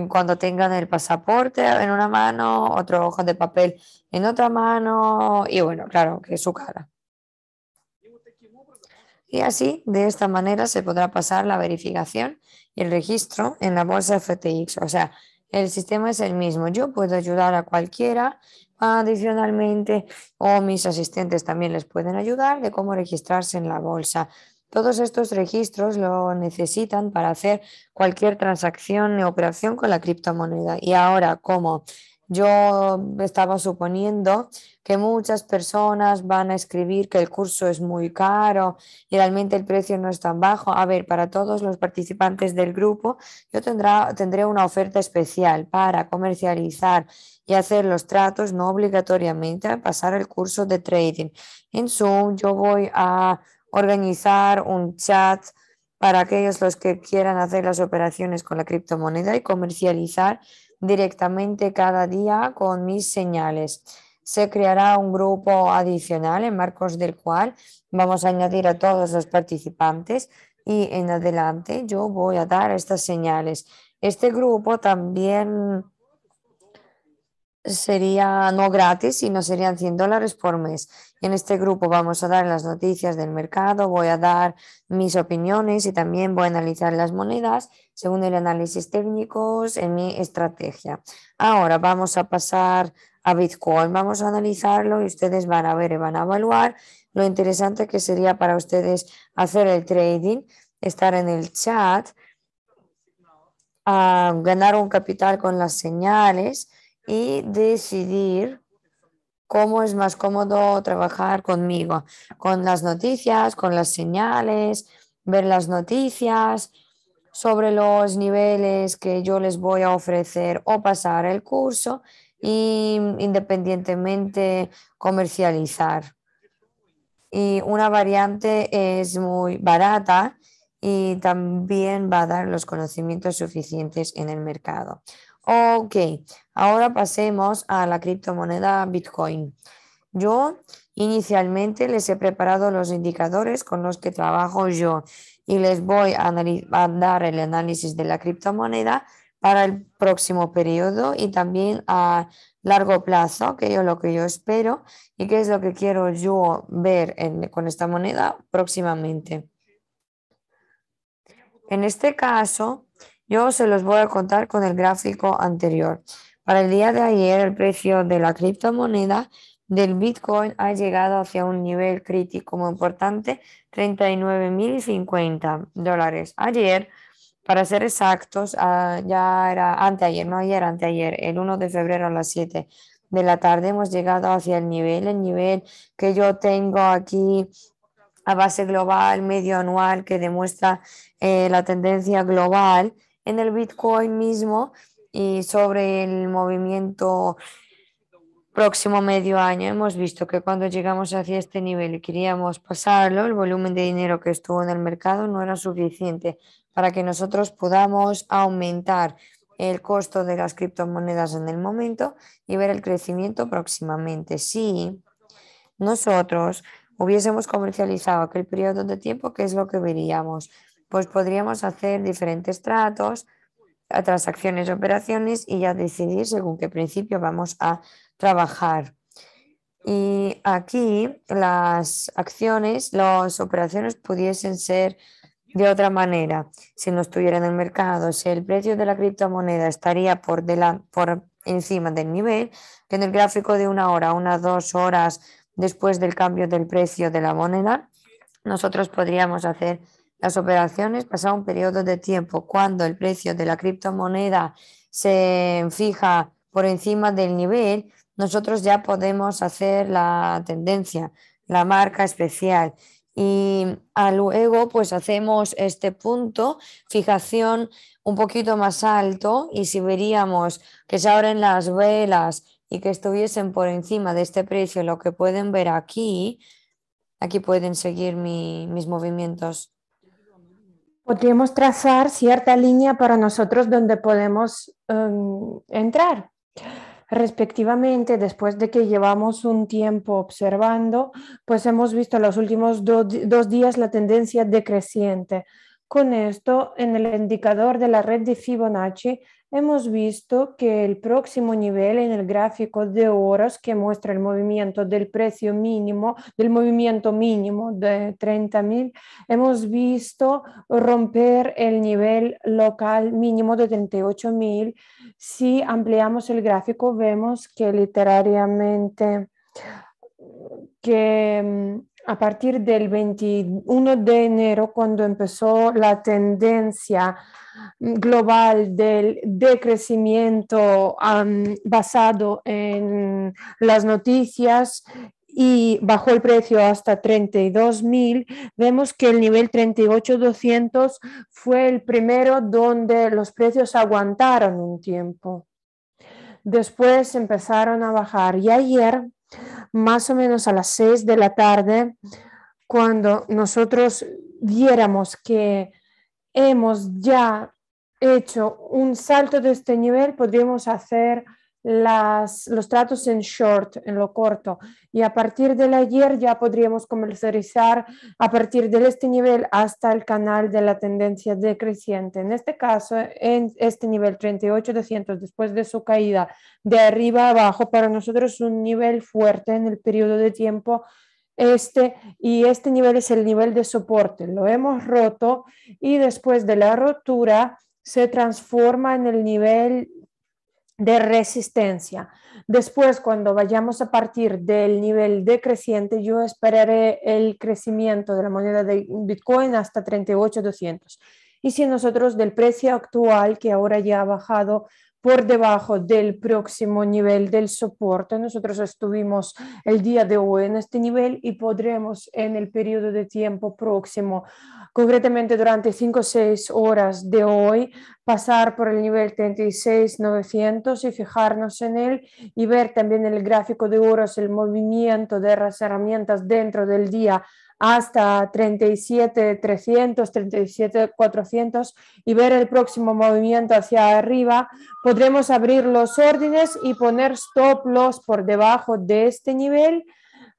cuando tengan el pasaporte en una mano, otro hoja de papel en otra mano y bueno, claro, que su cara. Y así, de esta manera, se podrá pasar la verificación y el registro en la bolsa FTX. O sea, el sistema es el mismo. Yo puedo ayudar a cualquiera. Adicionalmente, o mis asistentes también les pueden ayudar de cómo registrarse en la bolsa. Todos estos registros lo necesitan para hacer cualquier transacción o operación con la criptomoneda. Y ahora, como yo estaba suponiendo que muchas personas van a escribir que el curso es muy caro y realmente el precio no es tan bajo. A ver, para todos los participantes del grupo, yo tendrá, tendré una oferta especial para comercializar y hacer los tratos no obligatoriamente a pasar el curso de trading. En Zoom yo voy a organizar un chat para aquellos los que quieran hacer las operaciones con la criptomoneda y comercializar directamente cada día con mis señales. Se creará un grupo adicional en marcos del cual vamos a añadir a todos los participantes y en adelante yo voy a dar estas señales. Este grupo también sería no gratis, sino serían 100 dólares por mes. En este grupo vamos a dar las noticias del mercado, voy a dar mis opiniones y también voy a analizar las monedas según el análisis técnico en mi estrategia. Ahora vamos a pasar a Bitcoin, vamos a analizarlo y ustedes van a ver y van a evaluar lo interesante que sería para ustedes hacer el trading, estar en el chat, ah, ganar un capital con las señales y decidir cómo es más cómodo trabajar conmigo, con las noticias, con las señales, ver las noticias sobre los niveles que yo les voy a ofrecer o pasar el curso y independientemente comercializar. Y una variante es muy barata y también va a dar los conocimientos suficientes en el mercado. Ok, ahora pasemos a la criptomoneda Bitcoin. Yo inicialmente les he preparado los indicadores con los que trabajo yo y les voy a, dar el análisis de la criptomoneda para el próximo periodo y también a largo plazo, que es lo que yo espero y qué es lo que quiero yo ver con esta moneda próximamente. En este caso, yo se los voy a contar con el gráfico anterior. Para el día de ayer, el precio de la criptomoneda del Bitcoin ha llegado hacia un nivel crítico muy importante, 39.050 dólares. Ayer, para ser exactos, ah, ya era anteayer, no ayer, anteayer, el 1 de febrero a las 7 de la tarde hemos llegado hacia el nivel, el nivel que yo tengo aquí a base global, medio anual, que demuestra eh, la tendencia global en el Bitcoin mismo y sobre el movimiento próximo medio año hemos visto que cuando llegamos hacia este nivel y queríamos pasarlo, el volumen de dinero que estuvo en el mercado no era suficiente para que nosotros podamos aumentar el costo de las criptomonedas en el momento y ver el crecimiento próximamente. Si nosotros hubiésemos comercializado aquel periodo de tiempo, ¿qué es lo que veríamos? pues podríamos hacer diferentes tratos, transacciones, operaciones y ya decidir según qué principio vamos a trabajar. Y aquí las acciones, las operaciones pudiesen ser de otra manera. Si no estuviera en el mercado, si el precio de la criptomoneda estaría por, de la, por encima del nivel, en el gráfico de una hora, unas dos horas después del cambio del precio de la moneda, nosotros podríamos hacer las operaciones pasan un periodo de tiempo cuando el precio de la criptomoneda se fija por encima del nivel, nosotros ya podemos hacer la tendencia, la marca especial. Y luego, pues hacemos este punto, fijación un poquito más alto y si veríamos que se abren las velas y que estuviesen por encima de este precio, lo que pueden ver aquí, aquí pueden seguir mis movimientos Podríamos trazar cierta línea para nosotros donde podemos em, entrar. Respectivamente, después de que llevamos un tiempo observando, pues hemos visto en los últimos dos días la tendencia decreciente. Con esto, en el indicador de la red de Fibonacci hemos visto que el próximo nivel en el gráfico de horas que muestra el movimiento del precio mínimo, del movimiento mínimo de 30.000, hemos visto romper el nivel local mínimo de 38.000. Si ampliamos el gráfico, vemos que literariamente que mm, a partir del 21 de enero, cuando empezó la tendencia mm, global del decrecimiento basado en las noticias y bajó el precio hasta 32.000, vemos que el nivel 38.200 fue el primero donde los precios aguantaron un tiempo. Después empezaron a bajar y ayer más o menos a las 6 de la tarde, cuando nosotros viéramos que hemos ya hecho un salto de este nivel, podríamos hacer los tratos en short, en lo corto. Y a partir del ayer ya podríamos comercializar a partir de este nivel hasta el canal de la tendencia decreciente. En este caso, en este nivel 38,200, después de su caída de arriba a abajo, para nosotros es un nivel fuerte en el periodo de tiempo este y este nivel es el nivel de soporte. Lo hemos roto y después de la rotura se transforma en el nivel de resistencia. Después, cuando vayamos a partir del nivel decreciente, yo esperaré el crecimiento de la moneda de Bitcoin hasta 38,200. Y si nosotros del precio actual, que ahora ya ha bajado por debajo del próximo nivel del soporte. Nosotros estuvimos el día de hoy en este nivel y podremos en el periodo de tiempo próximo, concretamente durante 5 o 6 horas de hoy, pasar por el nivel 36900 y fijarnos en él y ver también en el gráfico de horas, el movimiento de las herramientas dentro del día hasta 37 37 400 y ver el próximo movimiento hacia arriba, podremos abrir los órdenes y poner stop loss por debajo de este nivel,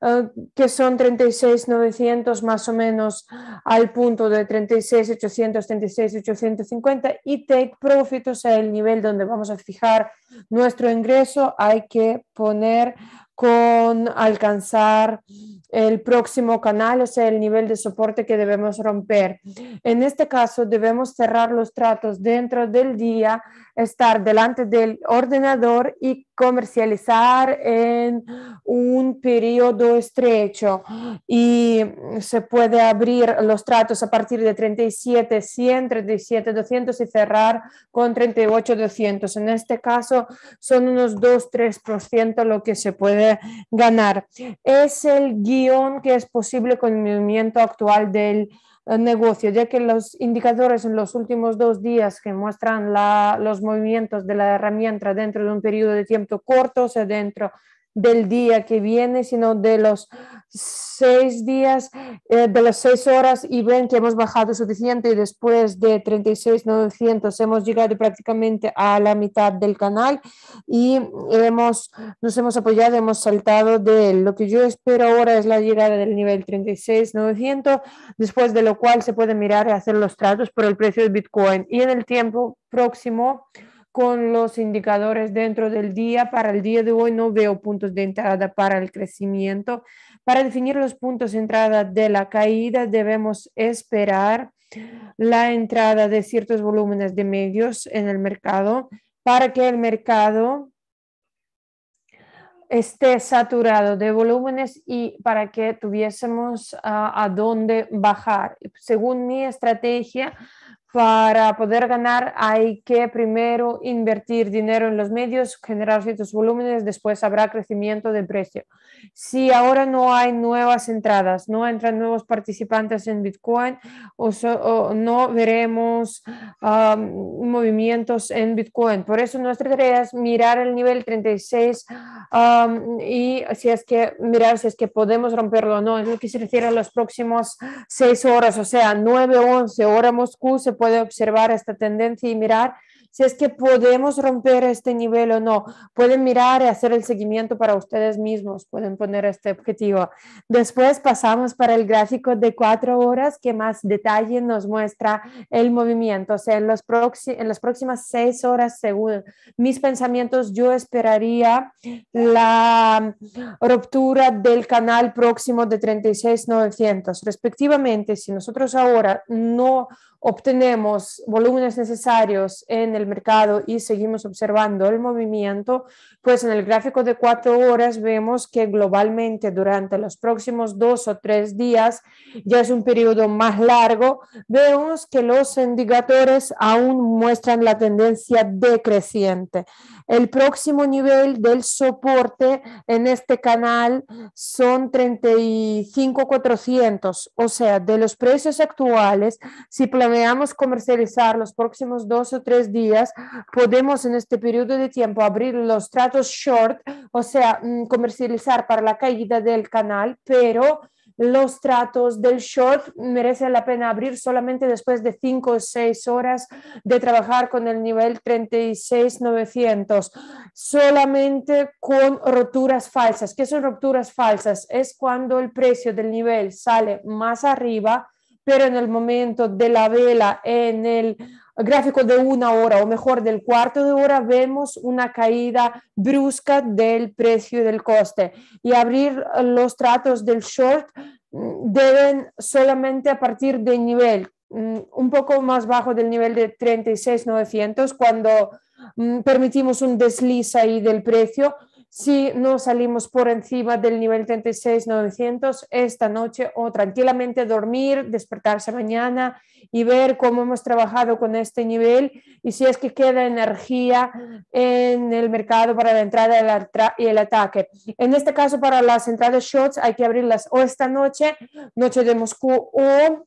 eh, que son 36 900 más o menos al punto de 36 36,800, 850 y take profit, o sea, el nivel donde vamos a fijar nuestro ingreso, hay que poner con alcanzar el próximo canal, o sea, el nivel de soporte que debemos romper. En este caso, debemos cerrar los tratos dentro del día estar delante del ordenador y comercializar en un periodo estrecho y se puede abrir los tratos a partir de 37 100, 37 200 y cerrar con 38 200. En este caso son unos 2-3% lo que se puede ganar. Es el guión que es posible con el movimiento actual del negocio, ya que los indicadores en los últimos dos días que muestran los movimientos de la herramienta dentro de un periodo de tiempo corto, o sea, dentro del día que viene, sino de los seis días, eh, de las seis horas y ven que hemos bajado suficiente y después de 36,900 hemos llegado prácticamente a la mitad del canal y hemos, nos hemos apoyado, hemos saltado de Lo que yo espero ahora es la llegada del nivel 36,900, después de lo cual se puede mirar y hacer los tratos por el precio de Bitcoin. Y en el tiempo próximo, con los indicadores dentro del día. Para el día de hoy no veo puntos de entrada para el crecimiento. Para definir los puntos de entrada de la caída debemos esperar la entrada de ciertos volúmenes de medios en el mercado para que el mercado esté saturado de volúmenes y para que tuviésemos ah, a dónde bajar. Según mi estrategia, para poder ganar hay que primero invertir dinero en los medios, generar ciertos volúmenes, después habrá crecimiento de precio. Si ahora no hay nuevas entradas, no entran nuevos participantes en Bitcoin o, no veremos movimientos en Bitcoin. Por eso nuestra tarea es mirar el nivel 36 y si es que mirar si es que podemos romperlo o no. Es lo que se refiere a las próximas 6 horas, o sea, 9, 11 horas Moscú se puede observar esta tendencia y mirar si es que podemos romper este nivel o no. Pueden mirar y hacer el seguimiento para ustedes mismos, pueden poner este objetivo. Después pasamos para el gráfico de cuatro horas que más detalle nos muestra el movimiento. O sea, en, los en las próximas seis horas, según mis pensamientos, yo esperaría la ruptura del canal próximo de 36,900. Respectivamente, si nosotros ahora no obtenemos volúmenes necesarios en el el mercado y seguimos observando el movimiento, pues en el gráfico de cuatro horas vemos que globalmente durante los próximos dos o tres días, ya es un periodo más largo, vemos que los indicadores aún muestran la tendencia decreciente. El próximo nivel del soporte en este canal son 35,400, o sea, de los precios actuales, si planeamos comercializar los próximos dos o tres días, podemos en este periodo de tiempo abrir los tratos short, o sea, mm, comercializar para la caída del canal, pero los tratos del short merece la pena abrir solamente después de 5 o 6 horas de trabajar con el nivel 36900, solamente con roturas falsas. ¿Qué son roturas falsas? Es cuando el precio del nivel sale más arriba pero en el momento de la vela, en el gráfico de una hora o mejor del cuarto de hora, vemos una caída brusca del precio y del coste. Y abrir eh, los tratos del short mm, deben solamente a partir del nivel mm, un poco más bajo del nivel de 36,900 cuando mm, permitimos un desliz ahí del precio si no salimos por encima del nivel 36.900 esta noche o tranquilamente dormir, despertarse mañana y ver cómo hemos trabajado con este nivel y si es que queda energía en el mercado para la entrada y el ataque. En este caso, para las entradas shorts hay que abrirlas o esta noche, noche de Moscú o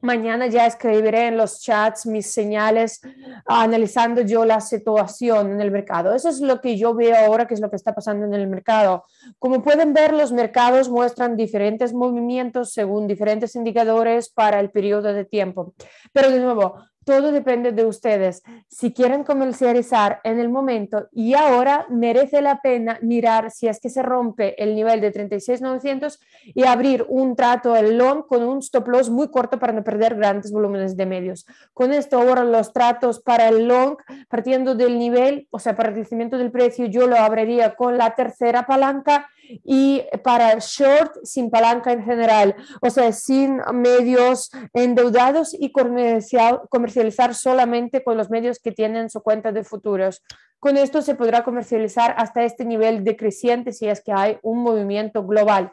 Mañana ya escribiré en los chats mis señales, ah, analizando yo la situación en el mercado. Eso es lo que yo veo ahora, que es lo que está pasando en el mercado. Como pueden ver, los mercados muestran diferentes movimientos según diferentes indicadores para el periodo de tiempo. Pero de nuevo, todo depende de ustedes. Si quieren comercializar en el momento y ahora merece la pena mirar si es que se rompe el nivel de 36,900 y abrir un trato en long con un stop loss muy corto para no perder grandes volúmenes de medios. Con esto ahora los tratos para el long partiendo del nivel, o sea, para el crecimiento del precio, yo lo abriría con la tercera palanca y para short sin palanca en general, o sea, sin medios endeudados y comercializar solamente con los medios que tienen su cuenta de futuros. Con esto se podrá comercializar hasta este nivel decreciente si es que hay un movimiento global.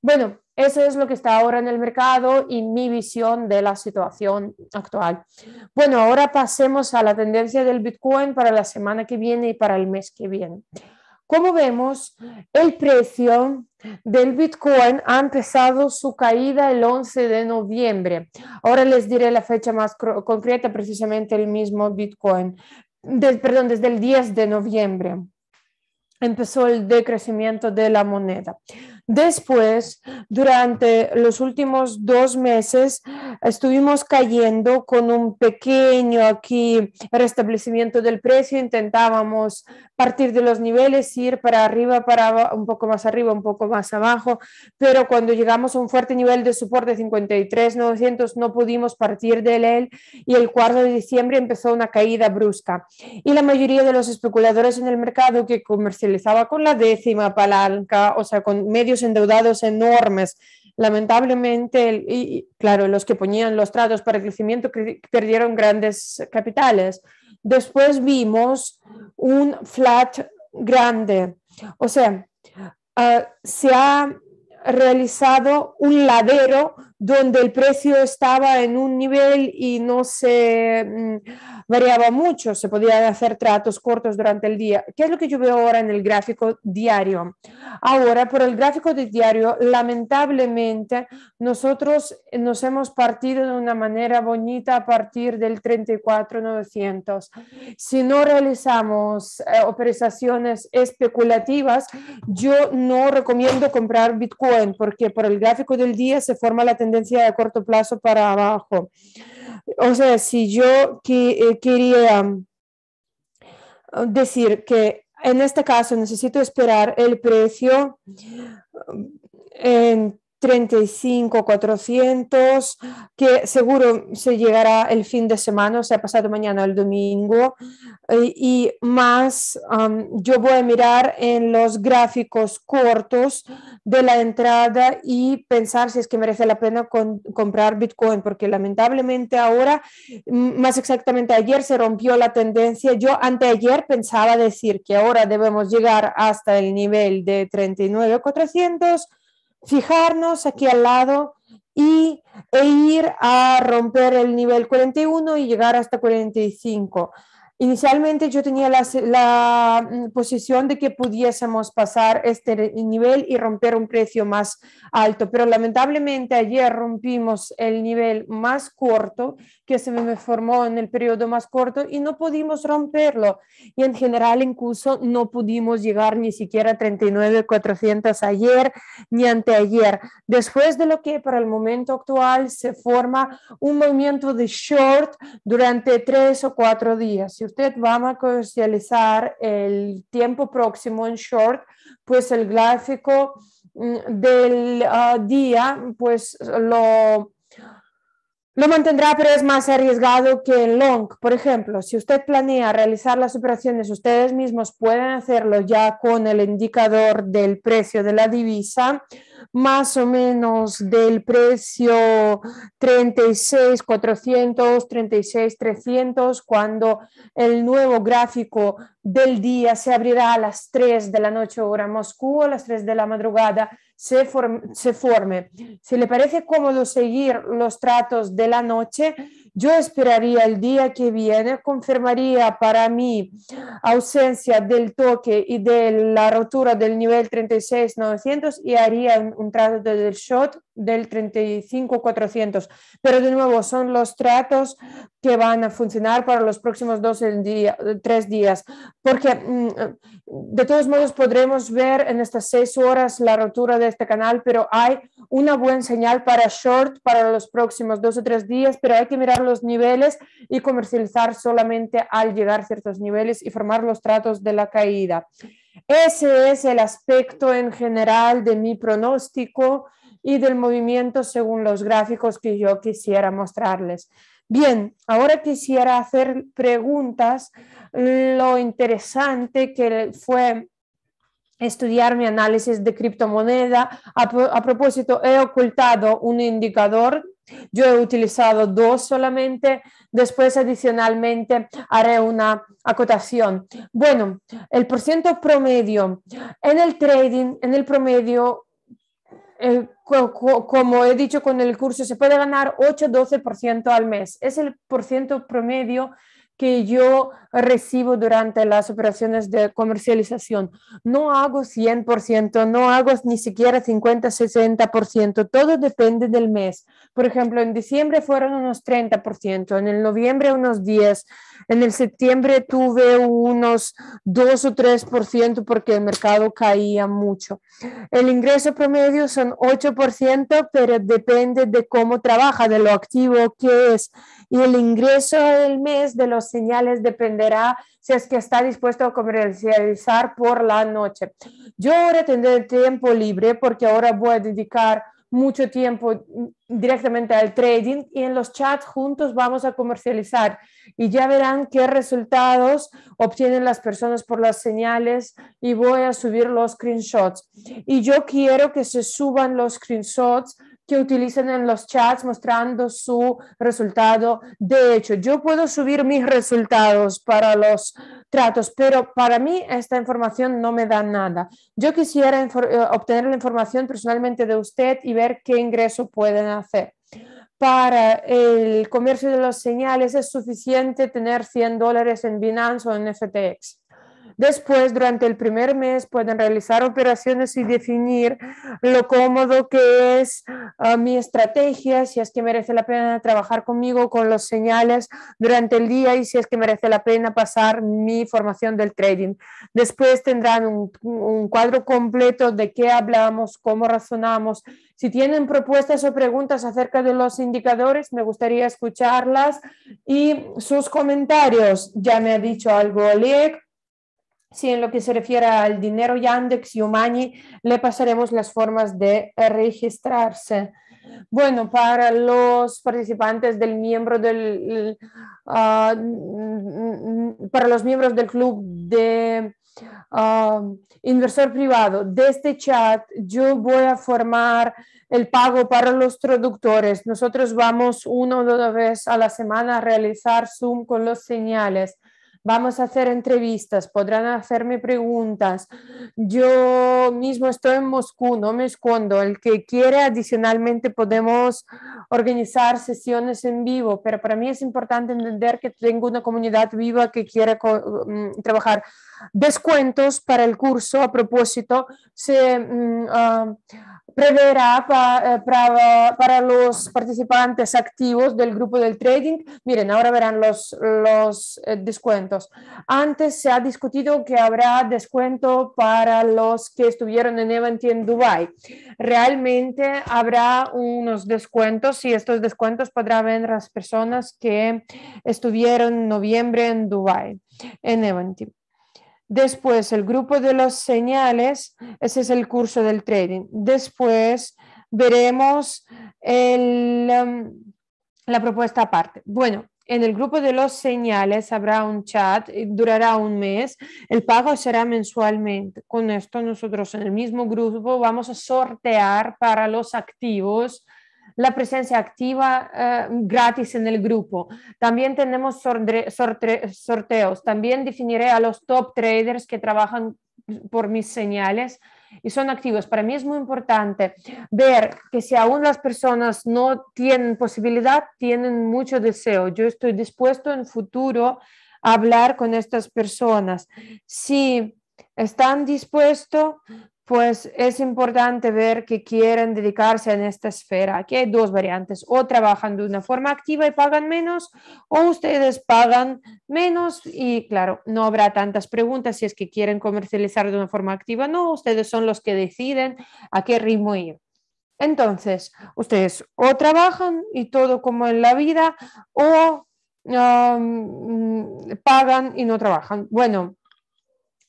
Bueno, eso es lo que está ahora en el mercado y mi visión de la situación actual. Bueno, ahora pasemos a la tendencia del Bitcoin para la semana que viene y para el mes que viene. Como vemos, el precio del Bitcoin ha empezado su caída el 11 de noviembre. Ahora les diré la fecha más concreta, precisamente el mismo Bitcoin, perdón, desde el 10 de noviembre empezó el decrecimiento de la moneda. Después, durante los últimos dos meses, estuvimos cayendo con un pequeño aquí restablecimiento del precio. Intentábamos partir de los niveles, ir para arriba, para un poco más arriba, un poco más abajo. Pero cuando llegamos a un fuerte nivel de soporte 53,900, no pudimos partir de él y el 4 de diciembre empezó una caída brusca. Y la mayoría de los especuladores en el mercado que comercializaba con la décima palanca, o sea, con medios endeudados enormes. Lamentablemente, y claro, los que ponían los tratos para el crecimiento perdieron grandes capitales. Después vimos un flat grande, o sea, ah, se ha realizado un ladero donde el precio estaba en un nivel y no se mm, variaba mucho, se podían hacer tratos cortos durante el día. ¿Qué es lo que yo veo ahora en el gráfico diario? Ahora, por el gráfico de diario, lamentablemente, nosotros nos hemos partido de una manera bonita a partir del 34,900. Si no realizamos eh, operaciones especulativas, yo no recomiendo comprar Bitcoin porque por el gráfico del día se forma la tendencia de corto plazo para abajo. O sea, si yo eh, quería decir que en este caso necesito esperar el precio eh, en 35.400, que seguro se llegará el fin de semana, o sea, pasado mañana el domingo, eh, y más, yo voy a mirar en los gráficos cortos de la entrada y pensar si es que merece la pena comprar Bitcoin, porque lamentablemente ahora, más exactamente ayer se rompió la tendencia, yo anteayer pensaba decir que ahora debemos llegar hasta el nivel de 39.400, fijarnos aquí al lado y, e ir a romper el nivel 41 y llegar hasta 45. Inicialmente yo tenía la, la, mm, posición de que pudiésemos pasar este nivel y romper un precio más alto, pero lamentablemente ayer rompimos el nivel más corto que se me formó en el periodo más corto y no pudimos romperlo. Y en general incluso no pudimos llegar ni siquiera a 39,400 ayer ni anteayer. Después de lo que para el momento actual se forma un movimiento de short durante tres o cuatro días. Si usted va a comercializar el tiempo próximo en short, pues el gráfico mm, del ah, día, pues lo lo mantendrá, pero es más arriesgado que el long. Por ejemplo, si usted planea realizar las operaciones, ustedes mismos pueden hacerlo ya con el indicador del precio de la divisa, más o menos del precio 36,400, 36,300, cuando el nuevo gráfico del día se abrirá a las 3 de la noche hora Moscú, a las 3 de la madrugada se, se forme. Si le parece cómodo seguir los tratos de la noche, yo esperaría el día que viene, confirmaría para mí ausencia del toque y de la rotura del nivel 36900 y haría un, un trato del shot del 400 Pero de nuevo, son los tratos que van a funcionar para los próximos dos día, tres días, porque mm, de todos modos podremos ver en estas seis horas la rotura de este canal, pero hay una buena señal para short para los próximos dos o tres días, pero hay que mirar los niveles y comercializar solamente al llegar ciertos niveles y formar los tratos de la caída. Ese es el aspecto en general de mi pronóstico y del movimiento según los gráficos que yo quisiera mostrarles. Bien, ahora quisiera hacer preguntas. Lo interesante que fue estudiar mi análisis de criptomoneda. A, a, propósito, he ocultado un indicador. Yo he utilizado dos solamente. Después, adicionalmente, haré una acotación. Bueno, el porcentaje promedio. En el trading, en el promedio, eh, como he dicho con el curso, se puede ganar 8-12% al mes. Es el por ciento promedio que yo recibo durante las operaciones de comercialización. No hago 100%, no hago ni siquiera 50-60%, todo depende del mes. Por ejemplo, en diciembre fueron unos 30%, en el noviembre unos 10%, en el septiembre tuve unos 2 o 3% porque el mercado caía mucho. El ingreso promedio son 8%, pero depende de cómo trabaja, de lo activo que es. Y el ingreso del mes de los señales dependerá si es que está dispuesto a comercializar por la noche. Yo ahora tendré tiempo libre porque ahora voy a dedicar mucho tiempo directamente al trading y en los chats juntos vamos a comercializar y ya verán qué resultados obtienen las personas por las señales y voy a subir los screenshots. Y yo quiero que se suban los screenshots que utilicen en los chats mostrando su resultado. De hecho, yo puedo subir mis resultados para los tratos, pero para mí esta información no me da nada. Yo quisiera eh, obtener la información personalmente de usted y ver qué ingreso pueden hacer. Para el comercio de los señales es suficiente tener 100 dólares en Binance o en FTX. Después, durante el primer mes, pueden realizar operaciones y definir lo cómodo que es ah, mi estrategia, si es que merece la pena trabajar conmigo con los señales durante el día y si es que merece la pena pasar mi formación del trading. Después tendrán un, un cuadro completo de qué hablamos, cómo razonamos. Si tienen propuestas o preguntas acerca de los indicadores, me gustaría escucharlas y sus comentarios. Ya me ha dicho algo Oleg Sí, en lo que se refiere al dinero Yandex y Umani, le pasaremos las formas de registrarse. Bueno, para los participantes del miembro del, ah, mm, para los miembros del club de ah, inversor privado, de este chat yo voy a formar el pago para los traductores. Nosotros vamos una o dos veces a la semana a realizar Zoom con los señales vamos a hacer entrevistas, podrán hacerme preguntas. Yo mismo estoy en Moscú, no me escondo. El que quiere, adicionalmente podemos organizar sesiones en vivo, pero para mí es importante entender que tengo una comunidad viva que quiere mm, trabajar descuentos para el curso. A propósito, se mm, ah, preverá para, eh, para, los participantes activos del grupo del trading. Miren, ahora verán los, los eh, descuentos. Antes se ha discutido que habrá descuento para los que estuvieron en Event en Dubai. Realmente habrá unos descuentos y estos descuentos podrán ver las personas que estuvieron en noviembre en Dubai, en Event. Después, el grupo de los señales, ese es el curso del trading. Después veremos el, em, la propuesta aparte. Bueno, en el grupo de los señales habrá un chat, eh, durará un mes, el pago será mensualmente. Con esto nosotros en el mismo grupo vamos a sortear para los activos la presencia activa eh, gratis en el grupo. También tenemos sorteos. También definiré a los top traders que trabajan por mis señales y son activos. Para mí es muy importante ver que si aún las personas no tienen posibilidad, tienen mucho deseo. Yo estoy dispuesto en futuro a hablar con estas personas. Si están dispuestos, pues es importante ver que quieren dedicarse en esta esfera. Aquí hay dos variantes, o trabajan de una forma activa y pagan menos, o ustedes pagan menos y claro, no habrá tantas preguntas si es que quieren comercializar de una forma activa. No, ustedes son los que deciden a qué ritmo ir. Entonces, ustedes o trabajan y todo como en la vida, o um, pagan y no trabajan. Bueno,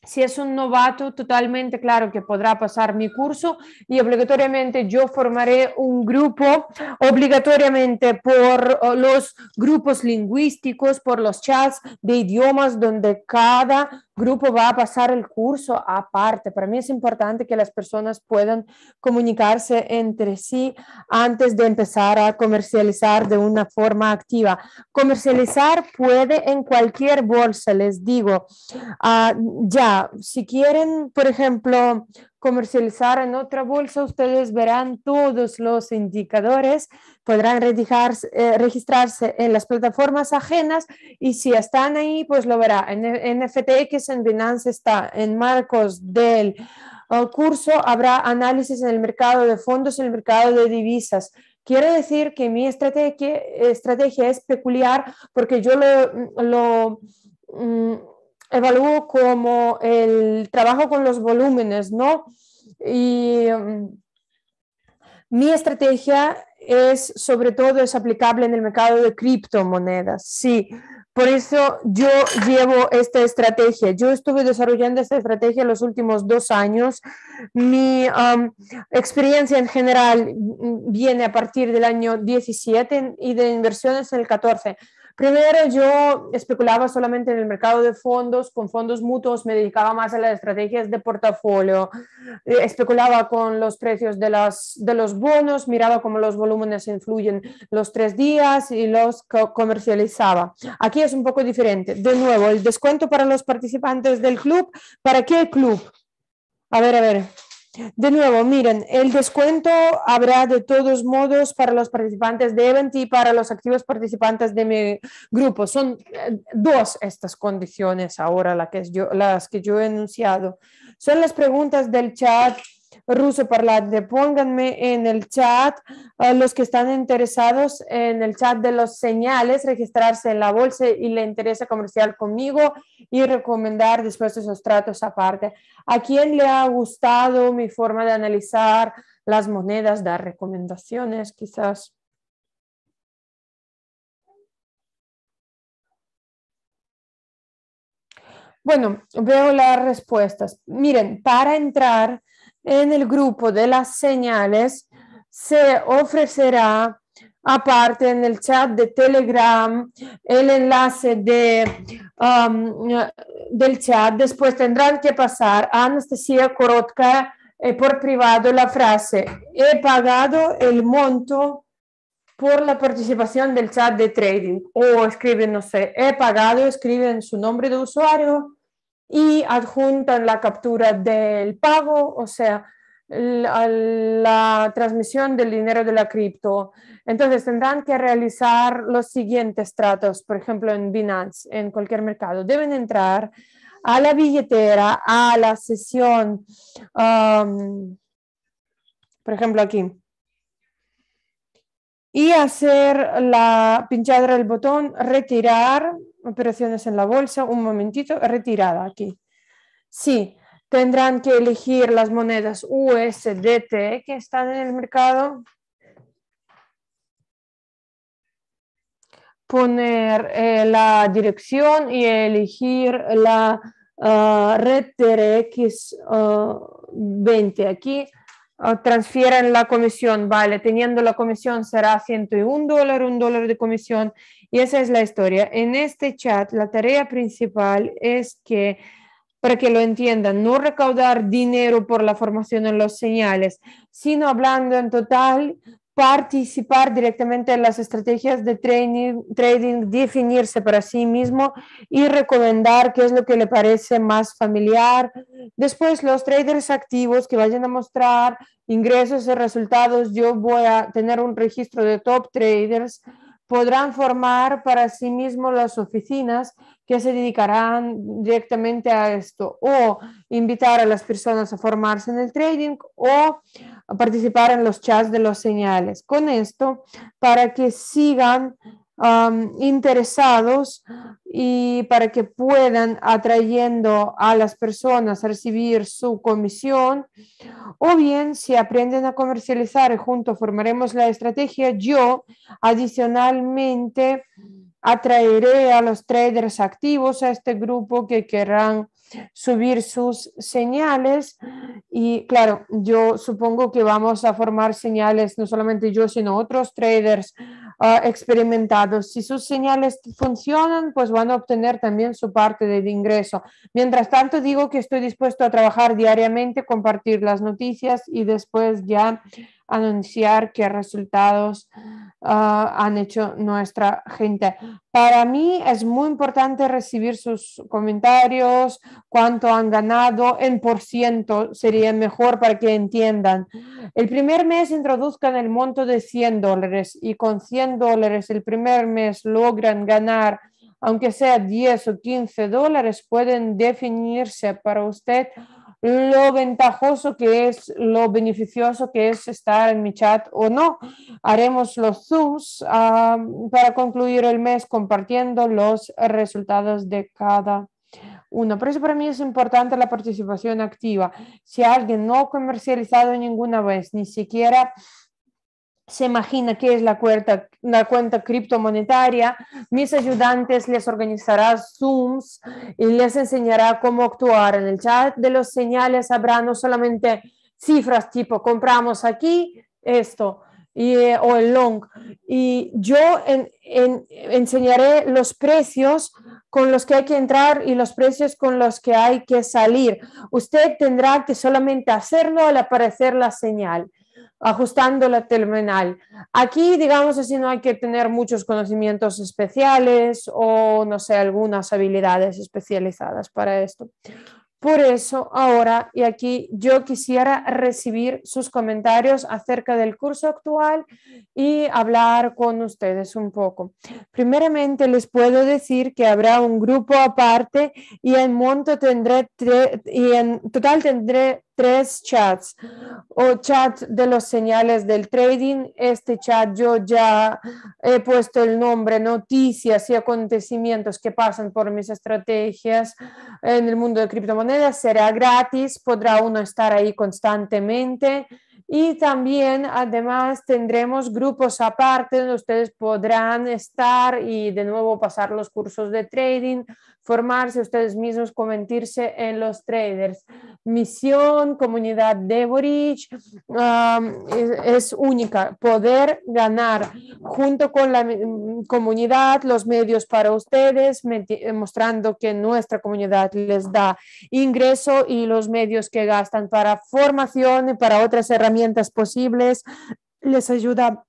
si es un novato, totalmente claro que podrá pasar mi curso y obligatoriamente yo formaré un grupo, obligatoriamente por los grupos lingüísticos, por los chats de idiomas, donde cada grupo va a pasar el curso aparte. Para mí es importante que las personas puedan comunicarse entre sí antes de empezar a comercializar de una forma activa. Comercializar puede en cualquier bolsa, les digo. Ah, ya, si quieren, por ejemplo, comercializar en otra bolsa, ustedes verán todos los indicadores, podrán eh, registrarse en las plataformas ajenas y si están ahí, pues lo verá. En, NFTX, FTX, en Binance está, en marcos del uh, curso habrá análisis en el mercado de fondos, en el mercado de divisas. Quiere decir que mi estrategia, es peculiar porque yo lo... lo mm, evalúo como el trabajo con los volúmenes, ¿no? Y mm, mi estrategia es, sobre todo, es aplicable en el mercado de criptomonedas, sí. Por eso yo llevo esta estrategia. Yo estuve desarrollando esta estrategia los últimos dos años. Mi um, experiencia en general mm, viene a partir del año 17 y de inversiones en el 14. Primero yo especulaba solamente en el mercado de fondos, con fondos mutuos me dedicaba más a las estrategias de portafolio, eh, especulaba con los precios de, las, de los bonos, miraba cómo los volúmenes influyen los tres días y los comercializaba. Aquí es un poco diferente. De nuevo, el descuento para los participantes del club. ¿Para qué club? A ver, a ver. De nuevo, miren, el descuento habrá de todos modos para los participantes de Event y para los activos participantes de mi grupo. Son eh, dos estas condiciones ahora las que yo, las que yo he enunciado. Son las preguntas del chat ruso de Pónganme en el chat a los que están interesados en el chat de los señales, registrarse en la bolsa y le interesa comercial conmigo y recomendar después esos tratos aparte. ¿A quién le ha gustado mi forma de analizar las monedas, dar recomendaciones quizás? Bueno, veo las respuestas. Miren, para entrar en el grupo de las señales se ofrecerá aparte en el chat de Telegram el enlace um, del chat. Después tendrán que pasar a Anastasia Korotka eh, por privado la frase, he pagado el monto por la participación del chat de trading o escriben, no sé, he pagado, escriben su nombre de usuario y adjuntan la captura del pago, o sea, la, transmisión del dinero de la cripto. Entonces tendrán que realizar los siguientes tratos, por ejemplo, en Binance, en cualquier mercado. Deben entrar a la billetera, a la sesión, um, por ejemplo, aquí. Y hacer la pinchada del botón retirar operaciones en la bolsa, un momentito, retirada aquí. Sí, tendrán que elegir las monedas USDT que están en el mercado. Poner eh, la dirección y elegir la ah, red TRX20 ah, aquí. Ah, transfieren la comisión, vale, teniendo la comisión será 101 dólares, un dólar de comisión y esa es la historia. En este chat, la tarea principal es que, para que lo entiendan, no recaudar dinero por la formación en los señales, sino hablando en total, participar directamente en las estrategias de training, trading, definirse para sí mismo y recomendar qué es lo que le parece más familiar. Después, los traders activos que vayan a mostrar ingresos y resultados, yo voy a tener un registro de top traders podrán formar para sí mismos las oficinas que se dedicarán directamente a esto o invitar a las personas a formarse en el trading o participar en los chats de los señales. Con esto, para que sigan interesados y para que puedan atrayendo a las personas a recibir su comisión o bien si aprenden a comercializar juntos formaremos la estrategia, yo adicionalmente atraeré a los traders activos a este grupo que querrán subir sus señales y claro, yo supongo que vamos a formar señales no solamente yo, sino otros traders experimentados. Si sus señales funcionan, pues van a obtener también su parte del ingreso. Mientras tanto, digo que estoy dispuesto a trabajar diariamente, compartir las noticias y después ya anunciar qué resultados ah, han hecho nuestra gente. Para mí es muy importante recibir sus comentarios, cuánto han ganado en por ciento, sería mejor para que entiendan. El primer mes introduzcan el monto de 100 dólares y con 100 dólares el primer mes logran ganar aunque sea 10 o 15 dólares, pueden definirse para usted lo ventajoso que es, lo beneficioso que es estar en mi chat o no. Haremos los Zooms para concluir el mes compartiendo los resultados de cada uno. Por eso para mí es importante la participación activa. Si alguien no ha comercializado ninguna vez, ni siquiera se imagina qué es la cuenta, la cuenta criptomonetaria, mis ayudantes les organizará Zooms y les enseñará cómo actuar. En el chat de los señales habrá no solamente cifras tipo compramos aquí esto y, eh, o el long. Y yo enseñaré los precios con los que hay que entrar y los precios con los que hay que salir. Usted tendrá que solamente hacerlo al aparecer la señal ajustando la terminal. Aquí, digamos así, no hay que tener muchos conocimientos especiales o, no sé, algunas habilidades especializadas para esto. Por eso, ahora y aquí, yo quisiera recibir sus comentarios acerca del curso actual y hablar con ustedes un poco. Primeramente, les puedo decir que habrá un grupo aparte y en, monto tendré y en total tendré tres chats o chat de los señales del trading. Este chat yo ya he puesto el nombre, noticias y acontecimientos que pasan por mis estrategias en el mundo de criptomonedas. Será gratis, podrá uno estar ahí constantemente. Y también, además, tendremos grupos aparte donde ustedes podrán estar y de nuevo pasar los cursos de trading, formarse ustedes mismos, convertirse en los traders. Misión, comunidad de Boric um, es, es, única, poder ganar junto con la comunidad, los medios para ustedes, mostrando que nuestra comunidad les da ingreso y los medios que gastan para formación y para otras herramientas posibles les ayuda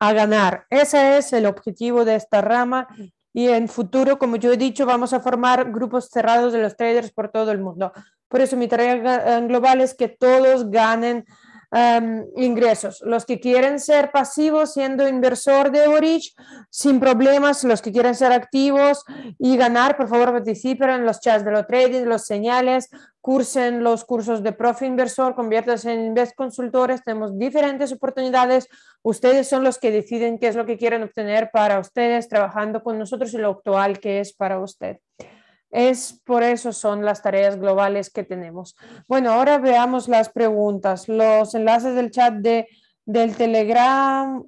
a ganar. Ese es el objetivo de esta rama y en futuro, como yo he dicho, vamos a formar grupos cerrados de los traders por todo el mundo. Por eso mi tarea global es que todos ganen Em, ingresos. Los que quieren ser pasivos siendo inversor de Orich, sin problemas. Los que quieren ser activos y ganar, por favor, participen en los chats de los trading, los señales, cursen los cursos de profe inversor, conviértanse en invest consultores. Tenemos diferentes oportunidades. Ustedes son los que deciden qué es lo que quieren obtener para ustedes trabajando con nosotros y lo actual que es para usted. Es por eso son las tareas globales que tenemos. Bueno, ahora veamos las preguntas, los enlaces del chat de, del Telegram.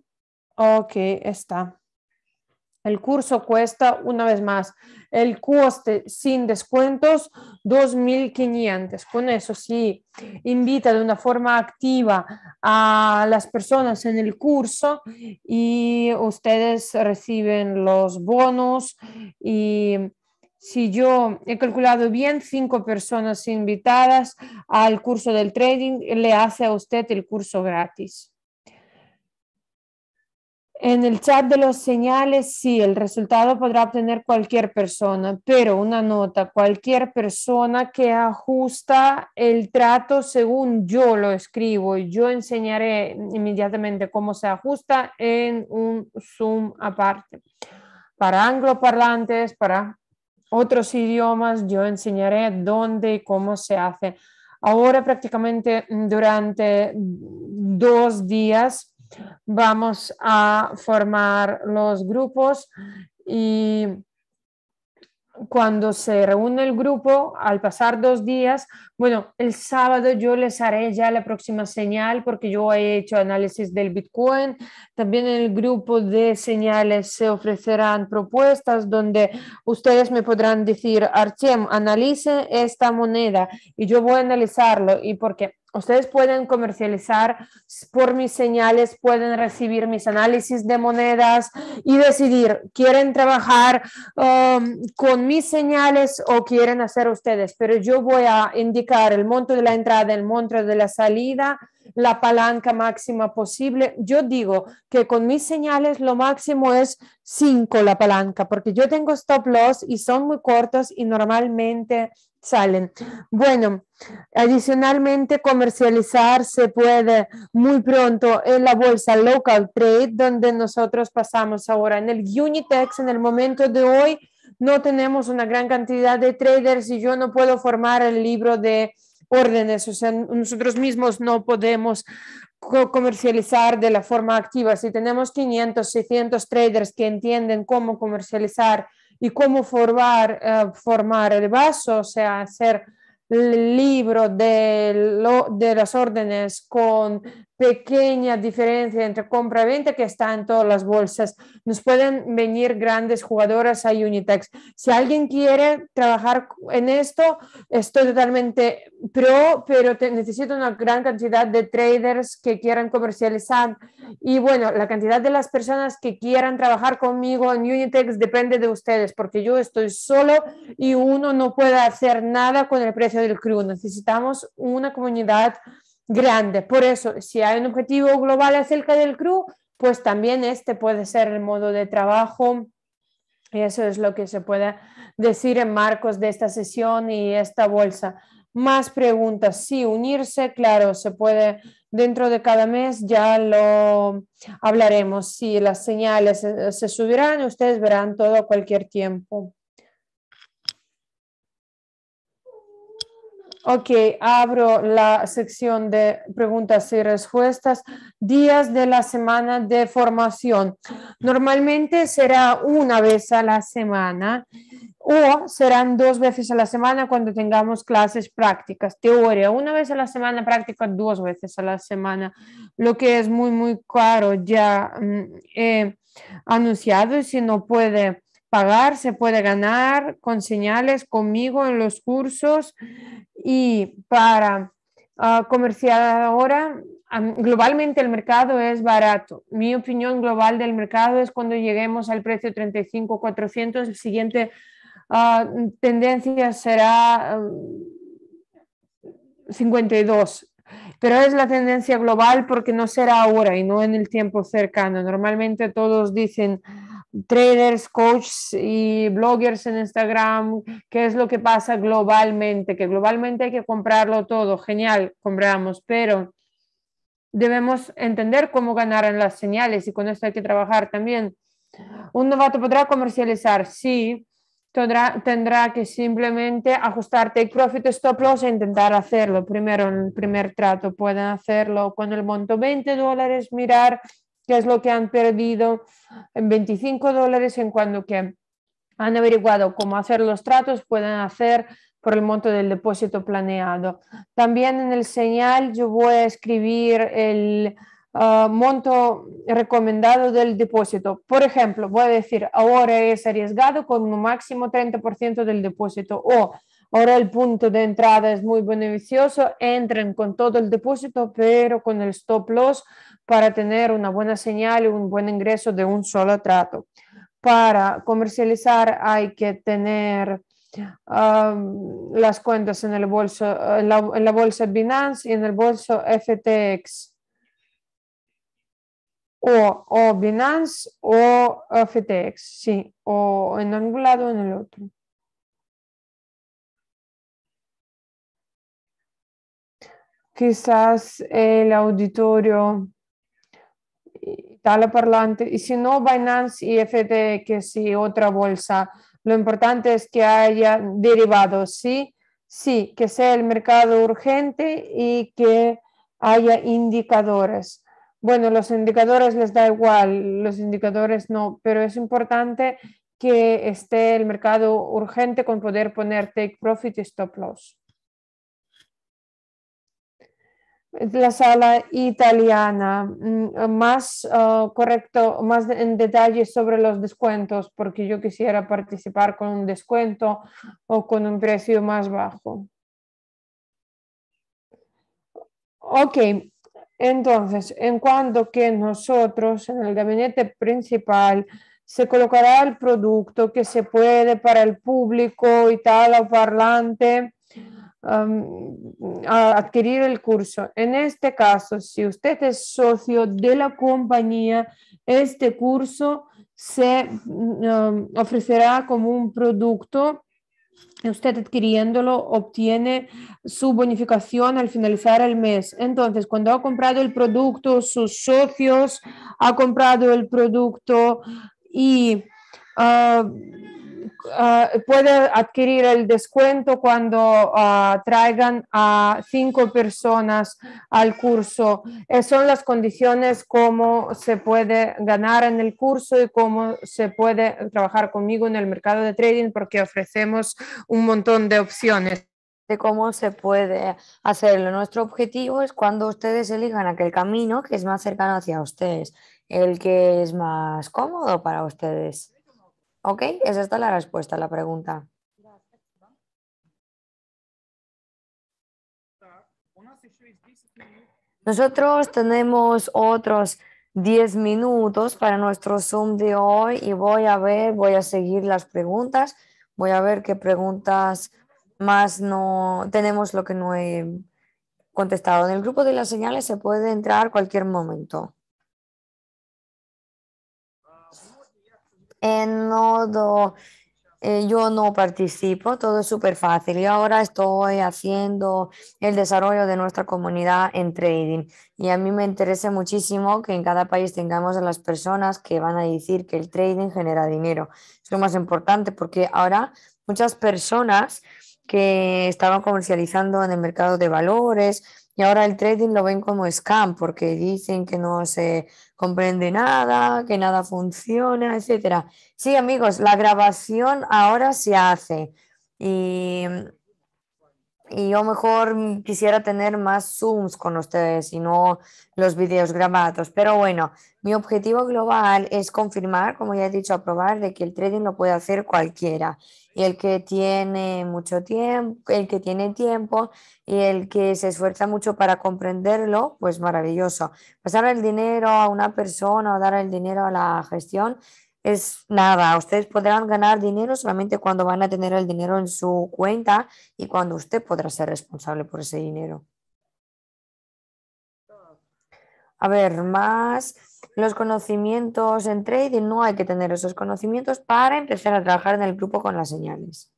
Ok, está. El curso cuesta, una vez más, el coste sin descuentos, 2.500. Con eso sí, invita de una forma activa a las personas en el curso y ustedes reciben los bonos y si yo he calculado bien, cinco personas invitadas al curso del trading, le hace a usted el curso gratis. En el chat de los señales, sí, el resultado podrá obtener cualquier persona, pero una nota, cualquier persona que ajusta el trato según yo lo escribo. Yo enseñaré inmediatamente cómo se ajusta en un Zoom aparte. Para angloparlantes, para otros idiomas, yo enseñaré dónde y cómo se hace. Ahora prácticamente mm, durante dos días vamos a formar los grupos y cuando se reúne el grupo, al pasar dos días, bueno, el sábado yo les haré ya la próxima señal porque yo he hecho análisis del Bitcoin. También en el grupo de señales se ofrecerán propuestas donde ustedes me podrán decir, Artem, analice esta moneda y yo voy a analizarlo y porque ustedes pueden comercializar por mis señales, pueden recibir mis análisis de monedas y decidir, ¿quieren trabajar um, con mis señales o quieren hacer ustedes? Pero yo voy a indicar el monto de la entrada, el monto de la salida la palanca máxima posible. Yo digo que con mis señales lo máximo es 5 la palanca, porque yo tengo stop loss y son muy cortos y normalmente salen. Bueno, adicionalmente comercializar se puede muy pronto en la bolsa local trade, donde nosotros pasamos ahora en el Unitex, en el momento de hoy no tenemos una gran cantidad de traders y yo no puedo formar el libro de órdenes, o sea, nosotros mismos no podemos comercializar de la forma activa. Si tenemos 500, 600 traders que entienden cómo comercializar y cómo formar, eh, formar el vaso, o sea, hacer el libro de, lo, de las órdenes con pequeña diferencia entre compra y venta que está en todas las bolsas. Nos pueden venir grandes jugadoras a Unitex. Si alguien quiere trabajar en esto, estoy totalmente pro, pero necesito una gran cantidad de traders que quieran comercializar. Y bueno, la cantidad de las personas que quieran trabajar conmigo en Unitex depende de ustedes, porque yo estoy solo y uno no puede hacer nada con el precio del crew Necesitamos una comunidad grande Por eso, si hay un objetivo global acerca del CRU, pues también este puede ser el modo de trabajo. eso es lo que se puede decir en marcos de esta sesión y esta bolsa. Más preguntas. Sí, unirse, claro, se puede dentro de cada mes, ya lo hablaremos. Si las señales eh, se subirán, ustedes verán todo a cualquier tiempo. Ok, abro la sección de preguntas y respuestas. Días de la semana de formación. Normalmente será una vez a la semana o serán dos veces a la semana cuando tengamos clases prácticas. Teoría, una vez a la semana, práctica dos veces a la semana, lo que es muy, muy claro ya eh, anunciado y si no puede pagar, se puede ganar con señales conmigo en los cursos y para ah, comerciar ahora, globalmente el mercado es barato. Mi opinión global del mercado es cuando lleguemos al precio 35-400, el siguiente ah, tendencia será 52. Pero es la tendencia global porque no será ahora y no en el tiempo cercano. Normalmente todos dicen traders, coaches y bloggers en Instagram, qué es lo que pasa globalmente, que globalmente hay que comprarlo todo, genial, compramos, pero debemos entender cómo ganar en las señales y con esto hay que trabajar también. Un novato podrá comercializar, sí, tendrá, tendrá que simplemente ajustar take profit stop loss e intentar hacerlo. Primero, en el primer trato pueden hacerlo con el monto 20 dólares, mirar qué es lo que han perdido en 25 dólares en cuanto que han averiguado cómo hacer los tratos, pueden hacer por el monto del depósito planeado. También en el señal yo voy a escribir el ah, monto recomendado del depósito. Por ejemplo, voy a decir, ahora es arriesgado con un máximo 30% del depósito o Ahora el punto de entrada es muy beneficioso. Entren con todo el depósito, pero con el stop loss para tener una buena señal y un buen ingreso de un solo trato. Para comercializar hay que tener las cuentas en, el bolso, en la, bolsa Binance y en el bolso FTX. O, o Binance o FTX, sí, o en un lado o en el otro. quizás el auditorio eh, tal parlante y si no Binance y que y otra bolsa. Lo importante es que haya derivados, ¿sí? Sí, que sea el mercado urgente y que haya indicadores. Bueno, los indicadores les da igual, los indicadores no, pero es importante que esté el mercado urgente con poder poner take profit y stop loss. la sala italiana, mm, más ah, correcto, más en detalle sobre los descuentos, porque yo quisiera participar con un descuento o con un precio más bajo. Ok, entonces, en cuanto que nosotros en el gabinete principal se colocará el producto que se puede para el público italo parlante adquirir el curso. En este caso, si usted es socio de la compañía, este curso se ofrecerá como un producto usted adquiriéndolo obtiene su bonificación al finalizar el mes. Entonces, cuando ha comprado el producto, sus socios ha comprado el producto y ah, Ah, puede adquirir el descuento cuando ah, traigan a cinco personas al curso. Eh, son las condiciones cómo se puede ganar en el curso y cómo se puede trabajar conmigo en el mercado de trading porque ofrecemos un montón de opciones de cómo se puede hacerlo. Nuestro objetivo es cuando ustedes elijan aquel camino que es más cercano hacia ustedes, el que es más cómodo para ustedes. ¿Ok? Esa está la respuesta a la pregunta. Nosotros tenemos otros 10 minutos para nuestro Zoom de hoy y voy a ver, voy a seguir las preguntas, voy a ver qué preguntas más no tenemos lo que no he contestado. En el grupo de las señales se puede entrar cualquier momento. nodo Eh, yo no participo, todo es súper fácil. Y ahora estoy haciendo el desarrollo de nuestra comunidad en trading. Y a mí me interesa muchísimo que en cada país tengamos a las personas que van a decir que el trading genera dinero. Es lo más importante porque ahora muchas personas que estaban comercializando en el mercado de valores y ahora el trading lo ven como scam porque dicen que no se comprende nada, que nada funciona, etcétera. Sí, amigos, la grabación ahora se hace y y yo mejor quisiera tener más Zooms con ustedes y no los videos grabados. Pero bueno, mi objetivo global es confirmar, como ya he dicho, aprobar de que el trading lo puede hacer cualquiera. Y el que tiene mucho tiempo, el que tiene tiempo y el que se esfuerza mucho para comprenderlo, pues maravilloso. Pasar el dinero a una persona o dar el dinero a la gestión es nada. Ustedes podrán ganar dinero solamente cuando van a tener el dinero en su cuenta y cuando usted podrá ser responsable por ese dinero. A ver, más los conocimientos en trading. No hay que tener esos conocimientos para empezar a trabajar en el grupo con las señales.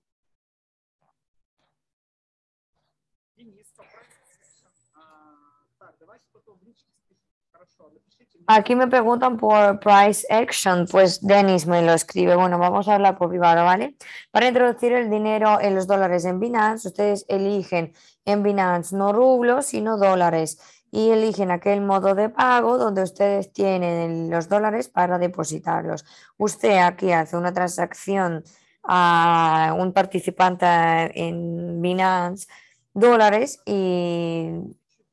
Aquí me preguntan por price action, pues Denis me lo escribe. Bueno, vamos a hablar por privado, ¿vale? Para introducir el dinero en los dólares en Binance, ustedes eligen en Binance no rublos, sino dólares y eligen aquel modo de pago donde ustedes tienen los dólares para depositarlos. Usted aquí hace una transacción a un participante en Binance dólares y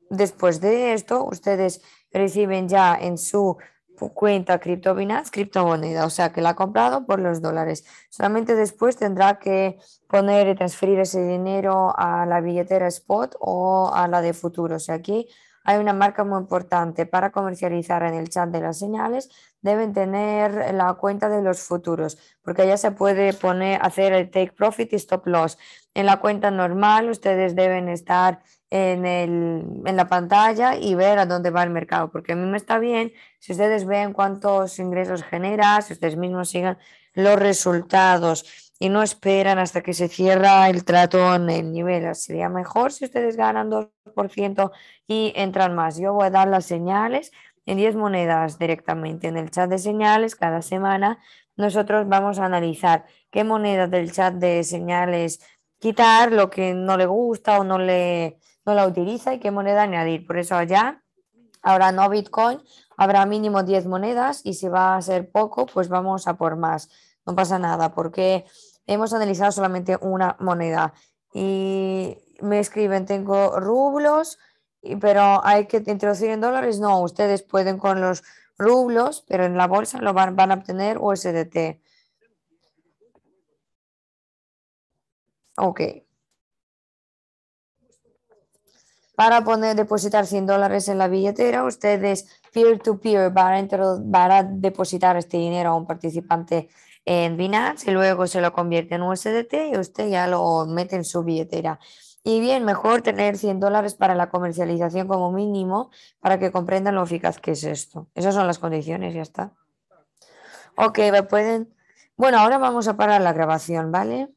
después de esto ustedes reciben ya en su cuenta Crypto criptomoneda, o sea que la ha comprado por los dólares. Solamente después tendrá que poner y transferir ese dinero a la billetera spot o a la de futuros. O sea, aquí hay una marca muy importante para comercializar en el chat de las señales. Deben tener la cuenta de los futuros, porque allá se puede poner, hacer el take profit y stop loss. En la cuenta normal ustedes deben estar en, el, en la pantalla y ver a dónde va el mercado, porque a mí me está bien si ustedes ven cuántos ingresos genera, si ustedes mismos sigan los resultados y no esperan hasta que se cierra el trato en el nivel. Sería mejor si ustedes ganan 2% y entran más. Yo voy a dar las señales en 10 monedas directamente en el chat de señales cada semana. Nosotros vamos a analizar qué moneda del chat de señales quitar, lo que no le gusta o no le no la utiliza y qué moneda añadir. Por eso allá ahora no Bitcoin, habrá mínimo 10 monedas y si va a ser poco, pues vamos a por más. No pasa nada porque hemos analizado solamente una moneda. Y me escriben, tengo rublos, pero hay que introducir en dólares. No, ustedes pueden con los rublos, pero en la bolsa lo van, van a obtener USDT. Ok. para poner, depositar 100 dólares en la billetera, ustedes peer-to-peer para van, a depositar este dinero a un participante en Binance y luego se lo convierte en USDT y usted ya lo mete en su billetera. Y bien, mejor tener 100 dólares para la comercialización como mínimo para que comprendan lo eficaz que es esto. Esas son las condiciones, ya está. Ok, pueden... Bueno, ahora vamos a parar la grabación, ¿vale?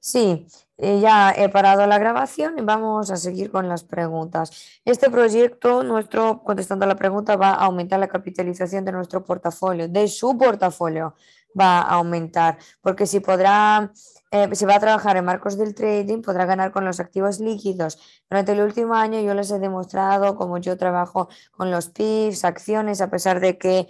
Sí, eh, ya he parado la grabación y vamos a seguir con las preguntas. Este proyecto nuestro, contestando a la pregunta, va a aumentar la capitalización de nuestro portafolio, de su portafolio va a aumentar, porque si podrá, eh, si va a trabajar en marcos del trading, podrá ganar con los activos líquidos. Durante el último año yo les he demostrado cómo yo trabajo con los PIFs, acciones, a pesar de que